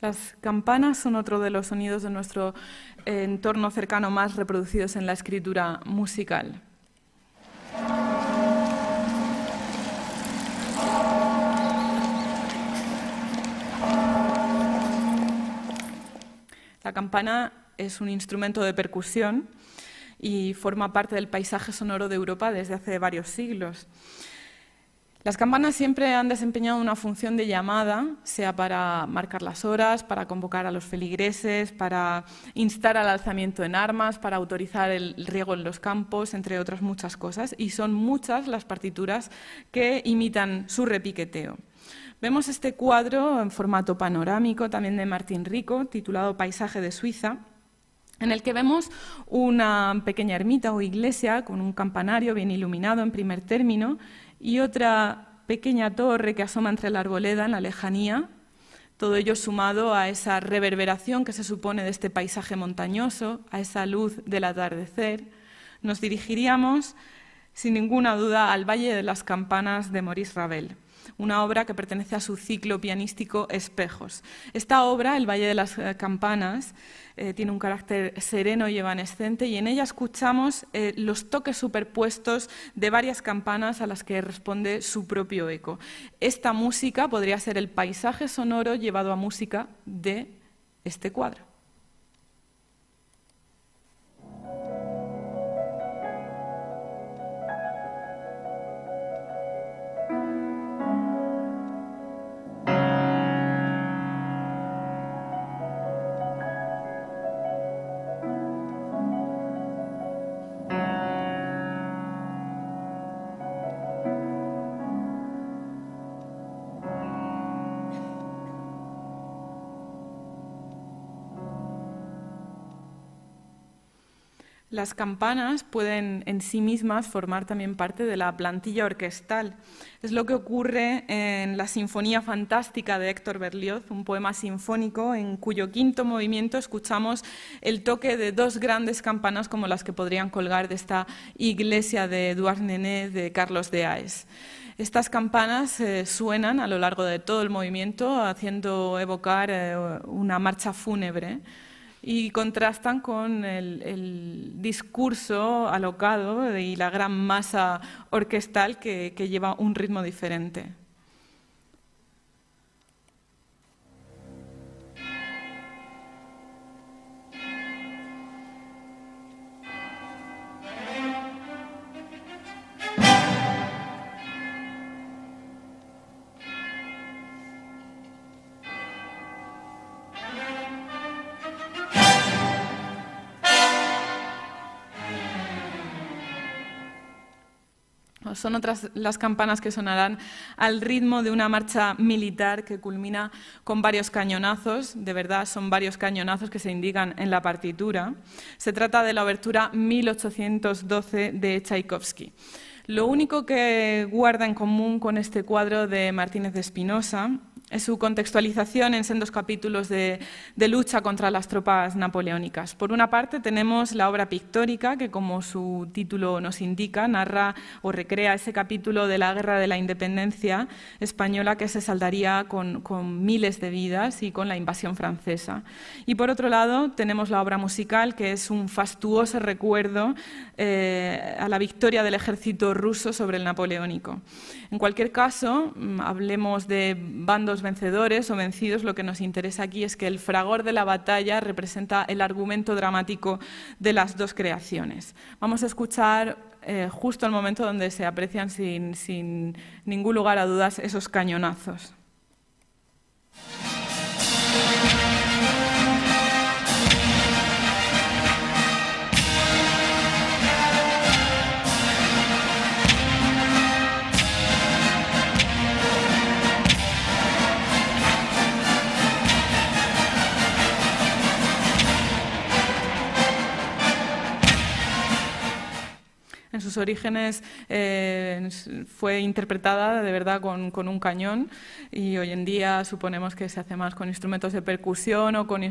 Las campanas son otro de los sonidos de nuestro eh, entorno cercano más reproducidos en la escritura musical. La campana es un instrumento de percusión y forma parte del paisaje sonoro de Europa desde hace varios siglos. Las campanas siempre han desempeñado una función de llamada, sea para marcar las horas, para convocar a los feligreses, para instar al alzamiento en armas, para autorizar el riego en los campos, entre otras muchas cosas, y son muchas las partituras que imitan su repiqueteo. Vemos este cuadro en formato panorámico, también de Martín Rico, titulado Paisaje de Suiza, en el que vemos una pequeña ermita o iglesia con un campanario bien iluminado en primer término y otra pequeña torre que asoma entre la arboleda en la lejanía, todo ello sumado a esa reverberación que se supone de este paisaje montañoso, a esa luz del atardecer, nos dirigiríamos sin ninguna duda al Valle de las Campanas de Maurice Ravel, una obra que pertenece a su ciclo pianístico Espejos. Esta obra, El Valle de las Campanas, eh, tiene un carácter sereno y evanescente y en ella escuchamos eh, los toques superpuestos de varias campanas a las que responde su propio eco. Esta música podría ser el paisaje sonoro llevado a música de este cuadro. las campanas pueden en sí mismas formar también parte de la plantilla orquestal. Es lo que ocurre en la Sinfonía Fantástica de Héctor Berlioz, un poema sinfónico en cuyo quinto movimiento escuchamos el toque de dos grandes campanas como las que podrían colgar de esta iglesia de Eduard Nené de Carlos de Aes. Estas campanas eh, suenan a lo largo de todo el movimiento, haciendo evocar eh, una marcha fúnebre y contrastan con el, discurso alocado y la gran masa orquestal que lleva un ritmo diferente. Son otras las campanas que sonarán al ritmo de una marcha militar que culmina con varios cañonazos, de verdad son varios cañonazos que se indican en la partitura. Se trata de la obertura 1812 de Tchaikovsky. Lo único que guarda en común con este cuadro de Martínez de Espinosa su contextualización en sendos capítulos de, lucha contra las tropas napoleónicas. Por una parte tenemos la obra pictórica, que como su título nos indica, narra o recrea ese capítulo de la Guerra de la Independencia española que se saldaría con, miles de vidas y con la invasión francesa. Y por otro lado tenemos la obra musical, que es un fastuoso recuerdo eh, a la victoria del ejército ruso sobre el napoleónico. En cualquier caso, mm, hablemos de bandos vencedores o vencidos, lo que nos interesa aquí es que el fragor de la batalla representa el argumento dramático de las dos creaciones. Vamos a escuchar eh, justo el momento donde se aprecian sin ningún lugar a dudas esos cañonazos. En sus orígenes eh, fue interpretada de verdad con, un cañón y hoy en día suponemos que se hace más con instrumentos de percusión o con,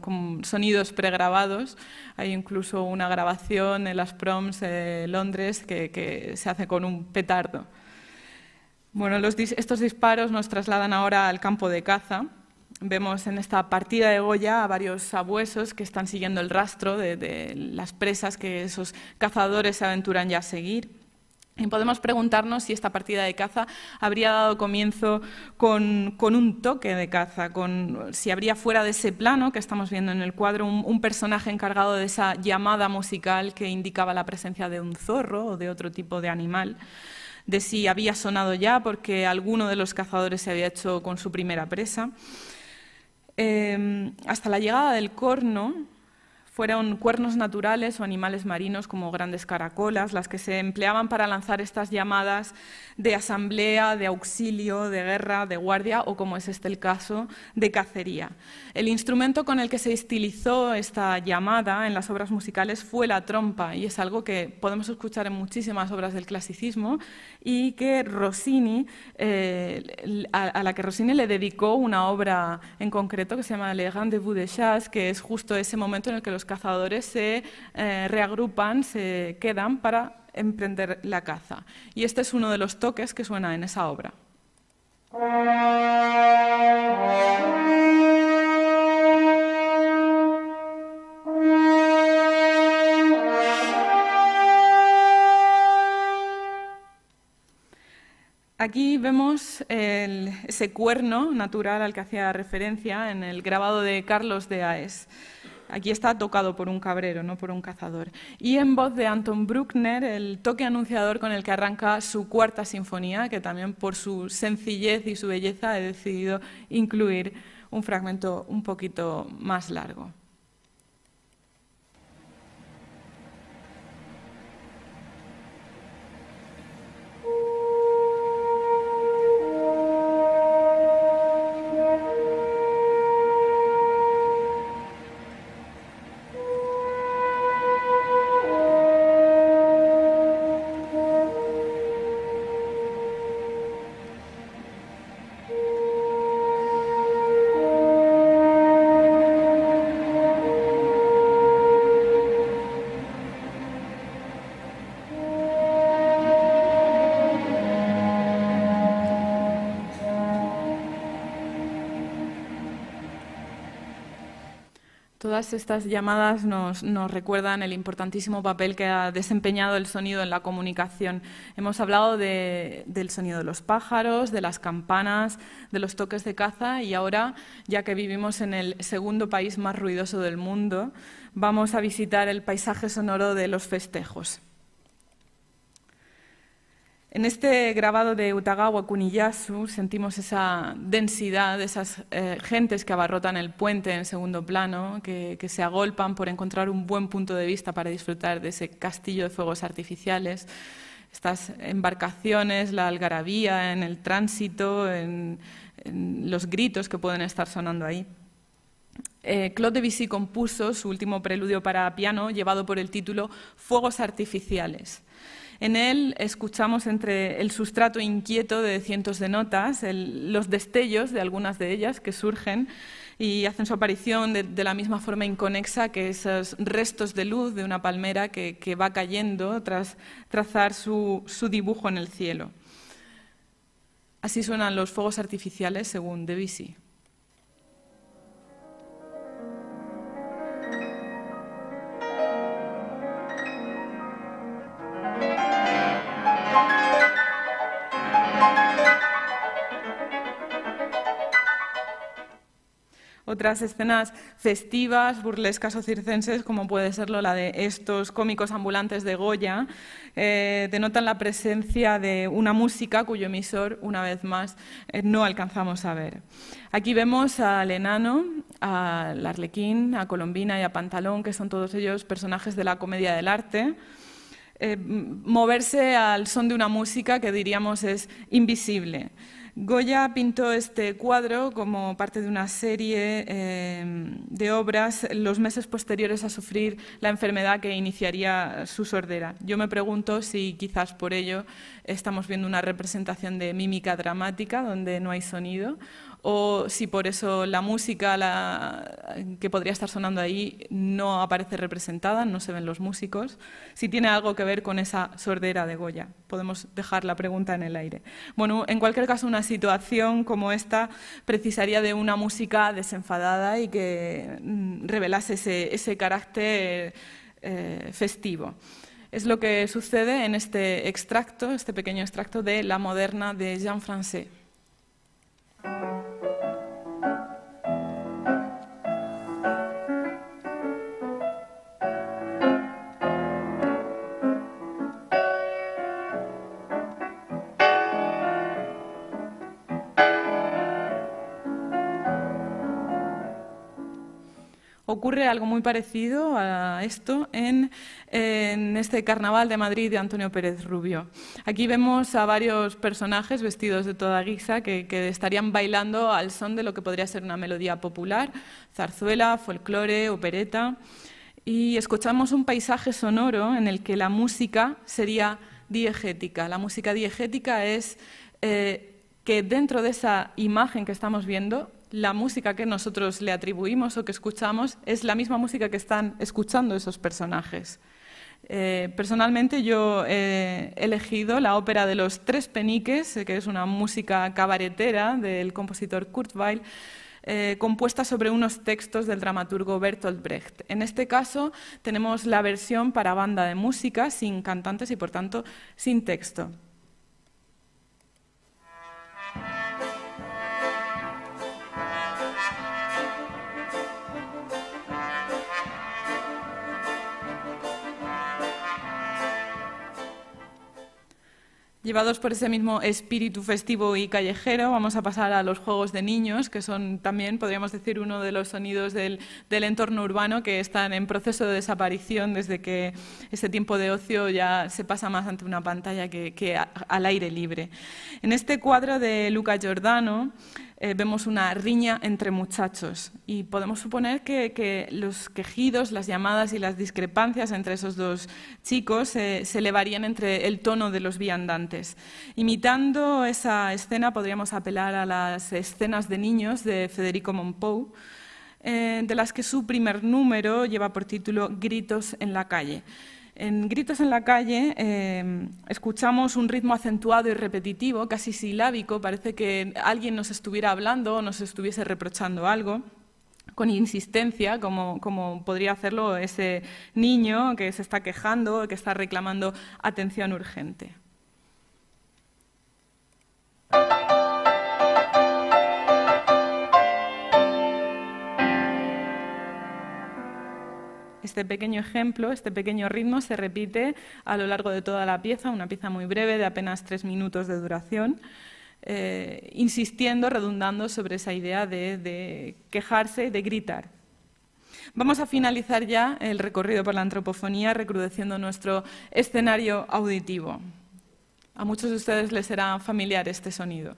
con sonidos pregrabados. Hay incluso una grabación en las proms de Londres que, se hace con un petardo. Bueno, estos disparos nos trasladan ahora al campo de caza vemos en esta partida de Goya a varios abuesos que están siguiendo el rastro de, las presas que esos cazadores se aventuran ya a seguir. Y podemos preguntarnos si esta partida de caza habría dado comienzo con, con un toque de caza, con, si habría fuera de ese plano que estamos viendo en el cuadro un, personaje encargado de esa llamada musical que indicaba la presencia de un zorro o de otro tipo de animal, de si había sonado ya porque alguno de los cazadores se había hecho con su primera presa. Em, hasta la llegada del corno, fueron cuernos naturales o animales marinos como grandes caracolas las que se empleaban para lanzar estas llamadas de asamblea, de auxilio, de guerra, de guardia o, como es este el caso, de cacería. El instrumento con el que se estilizó esta llamada en las obras musicales fue la trompa y es algo que podemos escuchar en muchísimas obras del clasicismo y que Rossini, eh, a, la que Rossini le dedicó una obra en concreto que se llama Le Rendez-vous de Chasse, que es justo ese momento en el que los cazadores se eh, reagrupan, se quedan para emprender la caza. Y este es uno de los toques que suena en esa obra. Aquí vemos ese cuerno natural al que hacía referencia en el grabado de Carlos de Aes. Aquí está tocado por un cabrero, no por un cazador. Y en voz de Anton Bruckner, el toque anunciador con el que arranca su cuarta sinfonía, que también por su sencillez y su belleza he decidido incluir un fragmento un poquito más largo. todas estas llamadas nos, recuerdan el importantísimo papel que ha desempeñado el sonido en la comunicación. Hemos hablado del sonido de los pájaros, de las campanas, de los toques de caza y ahora, ya que vivimos en el segundo país más ruidoso del mundo, vamos a visitar el paisaje sonoro de los festejos. En este grabado de Utagawa Kuniyasu sentimos esa densidad esas eh, gentes que abarrotan el puente en segundo plano, que, se agolpan por encontrar un buen punto de vista para disfrutar de ese castillo de fuegos artificiales, estas embarcaciones, la algarabía en el tránsito, en, los gritos que pueden estar sonando ahí. Eh, Claude Debussy compuso su último preludio para piano llevado por el título Fuegos Artificiales. En él escuchamos entre el sustrato inquieto de cientos de notas, los destellos de algunas de ellas que surgen y hacen su aparición de, la misma forma inconexa que esos restos de luz de una palmera que, va cayendo tras trazar su, su, dibujo en el cielo. Así suenan los fuegos artificiales según Debussy. otras escenas festivas, burlescas o circenses, como puede serlo la de estos cómicos ambulantes de Goya, eh, denotan la presencia de una música cuyo emisor, una vez más, eh, no alcanzamos a ver. Aquí vemos al enano, al arlequín, a Colombina y a Pantalón, que son todos ellos personajes de la comedia del arte. Eh, moverse al son de una música que diríamos es invisible. Goya pintó este cuadro como parte de una serie em, de obras los meses posteriores a sufrir la enfermedad que iniciaría su sordera. Yo me pregunto si quizás por ello estamos viendo una representación de mímica dramática donde no hay sonido o si por eso la música que podría estar sonando ahí no aparece representada, no se ven los músicos, si tiene algo que ver con esa sordera de Goya. Podemos dejar la pregunta en el aire. Bueno, en cualquier caso, una situación como esta precisaría de una música desenfadada y que mm, revelase ese, carácter eh, festivo. Es lo que sucede en este extracto, este pequeño extracto de La Moderna de Jean Francais. Thank you. ocurre algo muy parecido a esto en, este Carnaval de Madrid de Antonio Pérez Rubio. Aquí vemos a varios personajes vestidos de toda guisa que, estarían bailando al son de lo que podría ser una melodía popular, zarzuela, folclore, opereta. Y escuchamos un paisaje sonoro en el que la música sería diegética. La música diegética es eh, que dentro de esa imagen que estamos viendo la música que nosotros le atribuimos o que escuchamos es la misma música que están escuchando esos personajes. Eh, personalmente yo he elegido la ópera de los Tres Peniques, eh, que es una música cabaretera del compositor Kurt Weill, eh, compuesta sobre unos textos del dramaturgo Bertolt Brecht. En este caso tenemos la versión para banda de música sin cantantes y por tanto sin texto. Llevados por ese mismo espíritu festivo y callejero, vamos a pasar a los juegos de niños, que son también, podríamos decir, uno de los sonidos del, entorno urbano que están en proceso de desaparición desde que ese tiempo de ocio ya se pasa más ante una pantalla que, al aire libre. En este cuadro de Luca Giordano, eh, vemos una riña entre muchachos y podemos suponer que, los quejidos, las llamadas y las discrepancias entre esos dos chicos eh, se elevarían entre el tono de los viandantes. Imitando esa escena podríamos apelar a las escenas de niños de Federico Monpou, eh, de las que su primer número lleva por título Gritos en la calle. En Gritos en la calle em, escuchamos un ritmo acentuado y repetitivo, casi silábico, parece que alguien nos estuviera hablando o nos estuviese reprochando algo con insistencia, como, como, podría hacerlo ese niño que se está quejando, que está reclamando atención urgente. este pequeño ejemplo, este pequeño ritmo se repite a lo largo de toda la pieza, una pieza muy breve de apenas tres minutos de duración. Eh, insistiendo, redundando sobre esa idea de, de quejarse, de gritar. Vamos a finalizar ya el recorrido por la antropofonía recrudeciendo nuestro escenario auditivo. A muchos de ustedes les será familiar este sonido.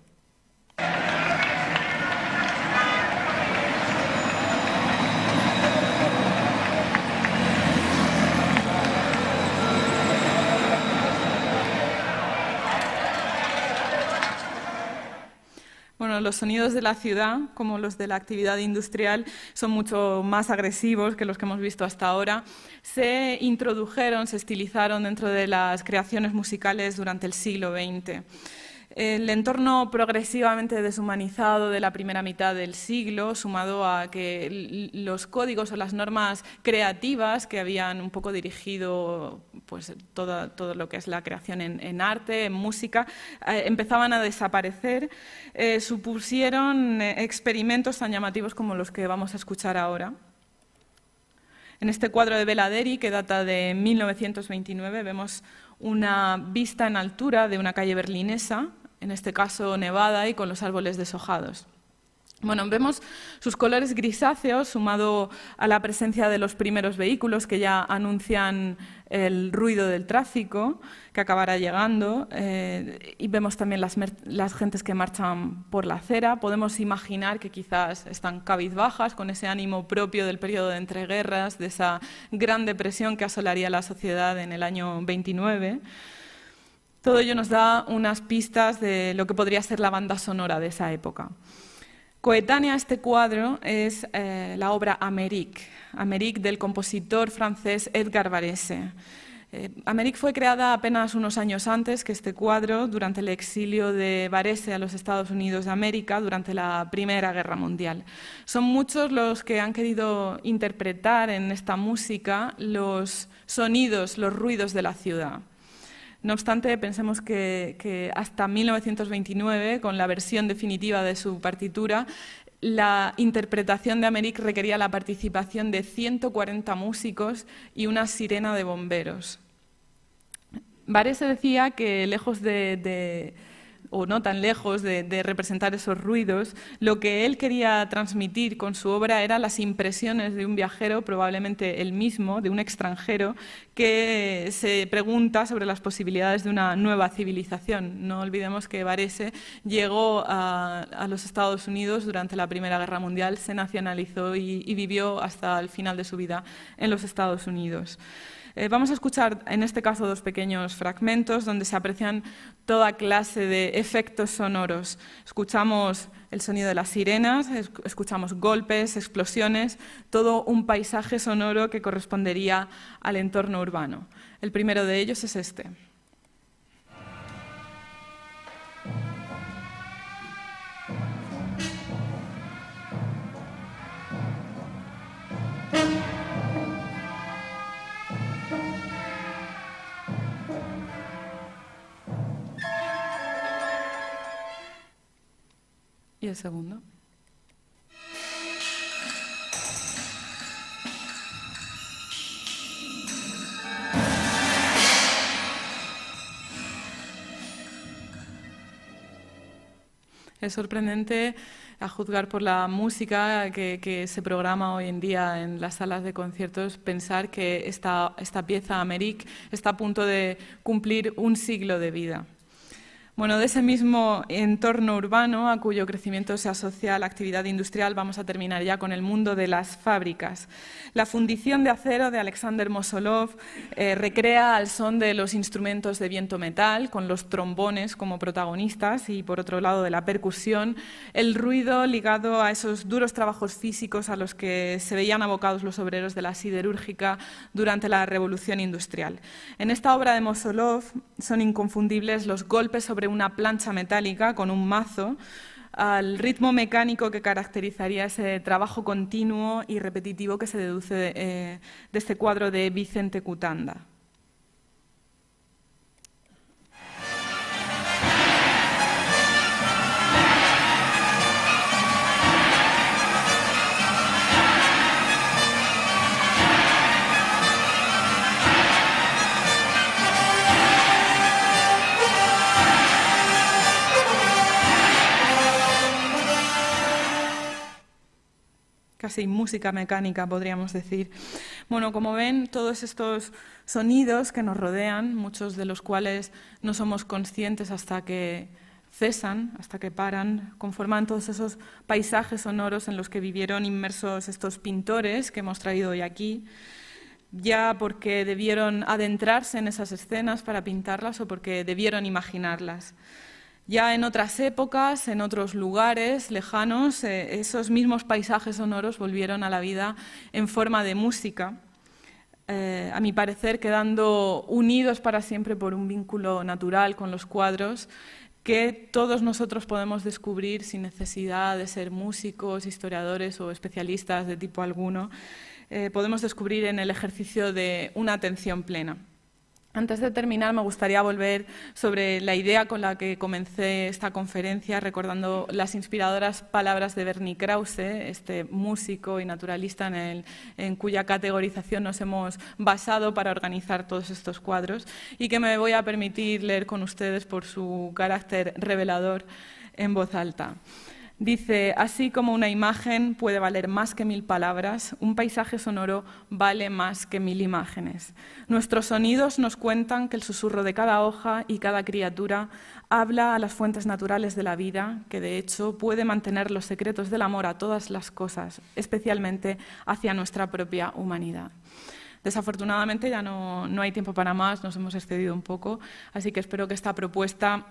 los sonidos de la ciudad, como los de la actividad industrial, son mucho más agresivos que los que hemos visto hasta ahora, se introdujeron, se estilizaron dentro de las creaciones musicales durante el siglo XX. El entorno progresivamente deshumanizado de la primera mitad del siglo, sumado a que los códigos o las normas creativas que habían un poco dirigido pues, todo, lo que es la creación en, arte, en música, eh, empezaban a desaparecer, eh, supusieron eh, experimentos tan llamativos como los que vamos a escuchar ahora. En este cuadro de Beladeri, que data de 1929, vemos una vista en altura de una calle berlinesa en este caso nevada y con los árboles deshojados. Bueno, vemos sus colores grisáceos sumado a la presencia de los primeros vehículos que ya anuncian el ruido del tráfico que acabará llegando eh, y vemos también las, las, gentes que marchan por la acera. Podemos imaginar que quizás están cabizbajas con ese ánimo propio del periodo de entreguerras, de esa gran depresión que asolaría la sociedad en el año 29. Todo ello nos da unas pistas de lo que podría ser la banda sonora de esa época. Coetánea a este cuadro es eh, la obra Amérique, Amérique del compositor francés Edgar Varese. Eh, fue creada apenas unos años antes que este cuadro, durante el exilio de Varese a los Estados Unidos de América durante la Primera Guerra Mundial. Son muchos los que han querido interpretar en esta música los sonidos, los ruidos de la ciudad. No obstante, pensemos que, hasta 1929, con la versión definitiva de su partitura, la interpretación de Americ requería la participación de 140 músicos y una sirena de bomberos. Baré se decía que, lejos de o no tan lejos de, representar esos ruidos, lo que él quería transmitir con su obra eran las impresiones de un viajero, probablemente él mismo, de un extranjero, que se pregunta sobre las posibilidades de una nueva civilización. No olvidemos que Varese llegó a, los Estados Unidos durante la Primera Guerra Mundial, se nacionalizó y vivió hasta el final de su vida en los Estados Unidos. Eh, vamos a escuchar en este caso dos pequeños fragmentos donde se aprecian toda clase de efectos sonoros. Escuchamos el sonido de las sirenas, escuchamos golpes, explosiones, todo un paisaje sonoro que correspondería al entorno urbano. El primero de ellos es este. segundo? Es sorprendente a juzgar por la música que, se programa hoy en día en las salas de conciertos, pensar que esta, esta pieza Americ está a punto de cumplir un siglo de vida. Bueno, de ese mismo entorno urbano a cuyo crecimiento se asocia la actividad industrial, vamos a terminar ya con el mundo de las fábricas. La fundición de acero de Alexander Mosolov eh, recrea al son de los instrumentos de viento metal, con los trombones como protagonistas y por otro lado de la percusión, el ruido ligado a esos duros trabajos físicos a los que se veían abocados los obreros de la siderúrgica durante la revolución industrial. En esta obra de Mosolov son inconfundibles los golpes sobre una plancha metálica con un mazo al ritmo mecánico que caracterizaría ese trabajo continuo y repetitivo que se deduce eh, de este cuadro de Vicente Cutanda. casi música mecánica, podríamos decir. Bueno, como ven, todos estos sonidos que nos rodean, muchos de los cuales no somos conscientes hasta que cesan, hasta que paran, conforman todos esos paisajes sonoros en los que vivieron inmersos estos pintores que hemos traído hoy aquí ya porque debieron adentrarse en esas escenas para pintarlas o porque debieron imaginarlas. Ya en otras épocas, en otros lugares lejanos, eh, esos mismos paisajes sonoros volvieron a la vida en forma de música, eh, a mi parecer quedando unidos para siempre por un vínculo natural con los cuadros que todos nosotros podemos descubrir sin necesidad de ser músicos, historiadores o especialistas de tipo alguno. Eh, podemos descubrir en el ejercicio de una atención plena. Antes de terminar, me gustaría volver sobre la idea con la que comencé esta conferencia, recordando las inspiradoras palabras de Bernie Krause, este músico y naturalista en, en, cuya categorización nos hemos basado para organizar todos estos cuadros, y que me voy a permitir leer con ustedes por su carácter revelador en voz alta. Dice, así como una imagen puede valer más que mil palabras, un paisaje sonoro vale más que mil imágenes. Nuestros sonidos nos cuentan que el susurro de cada hoja y cada criatura habla a las fuentes naturales de la vida, que de hecho puede mantener los secretos del amor a todas las cosas, especialmente hacia nuestra propia humanidad. Desafortunadamente ya no, no hay tiempo para más, nos hemos excedido un poco, así que espero que esta propuesta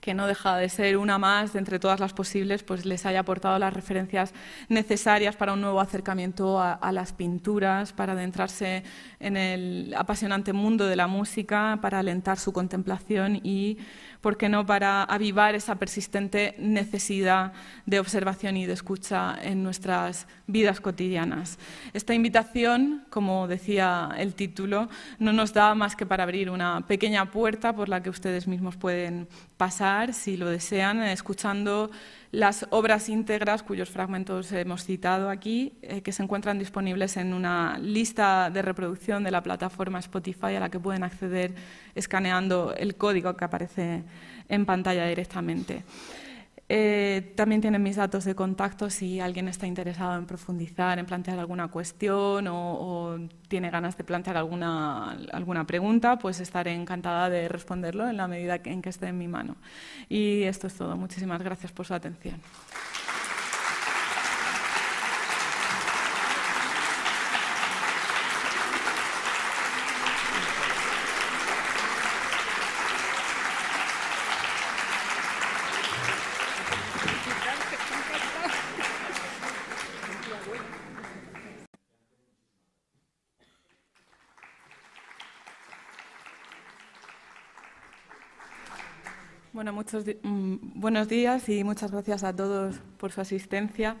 que no deja de ser una más de entre todas las posibles, pues les haya aportado las referencias necesarias para un nuevo acercamiento a, a, las pinturas, para adentrarse en el apasionante mundo de la música, para alentar su contemplación y ¿por qué no?, para avivar esa persistente necesidad de observación y de escucha en nuestras vidas cotidianas. Esta invitación, como decía el título, no nos da más que para abrir una pequeña puerta por la que ustedes mismos pueden pasar, si lo desean, escuchando las obras íntegras, cuyos fragmentos hemos citado aquí, eh, que se encuentran disponibles en una lista de reproducción de la plataforma Spotify a la que pueden acceder escaneando el código que aparece en pantalla directamente. Eh, también tienen mis datos de contacto si alguien está interesado en profundizar, en plantear alguna cuestión o, tiene ganas de plantear alguna, alguna pregunta, pues estaré encantada de responderlo en la medida en que esté en mi mano. Y esto es todo. Muchísimas gracias por su atención. muchos, mm, buenos días y muchas gracias a todos por su asistencia.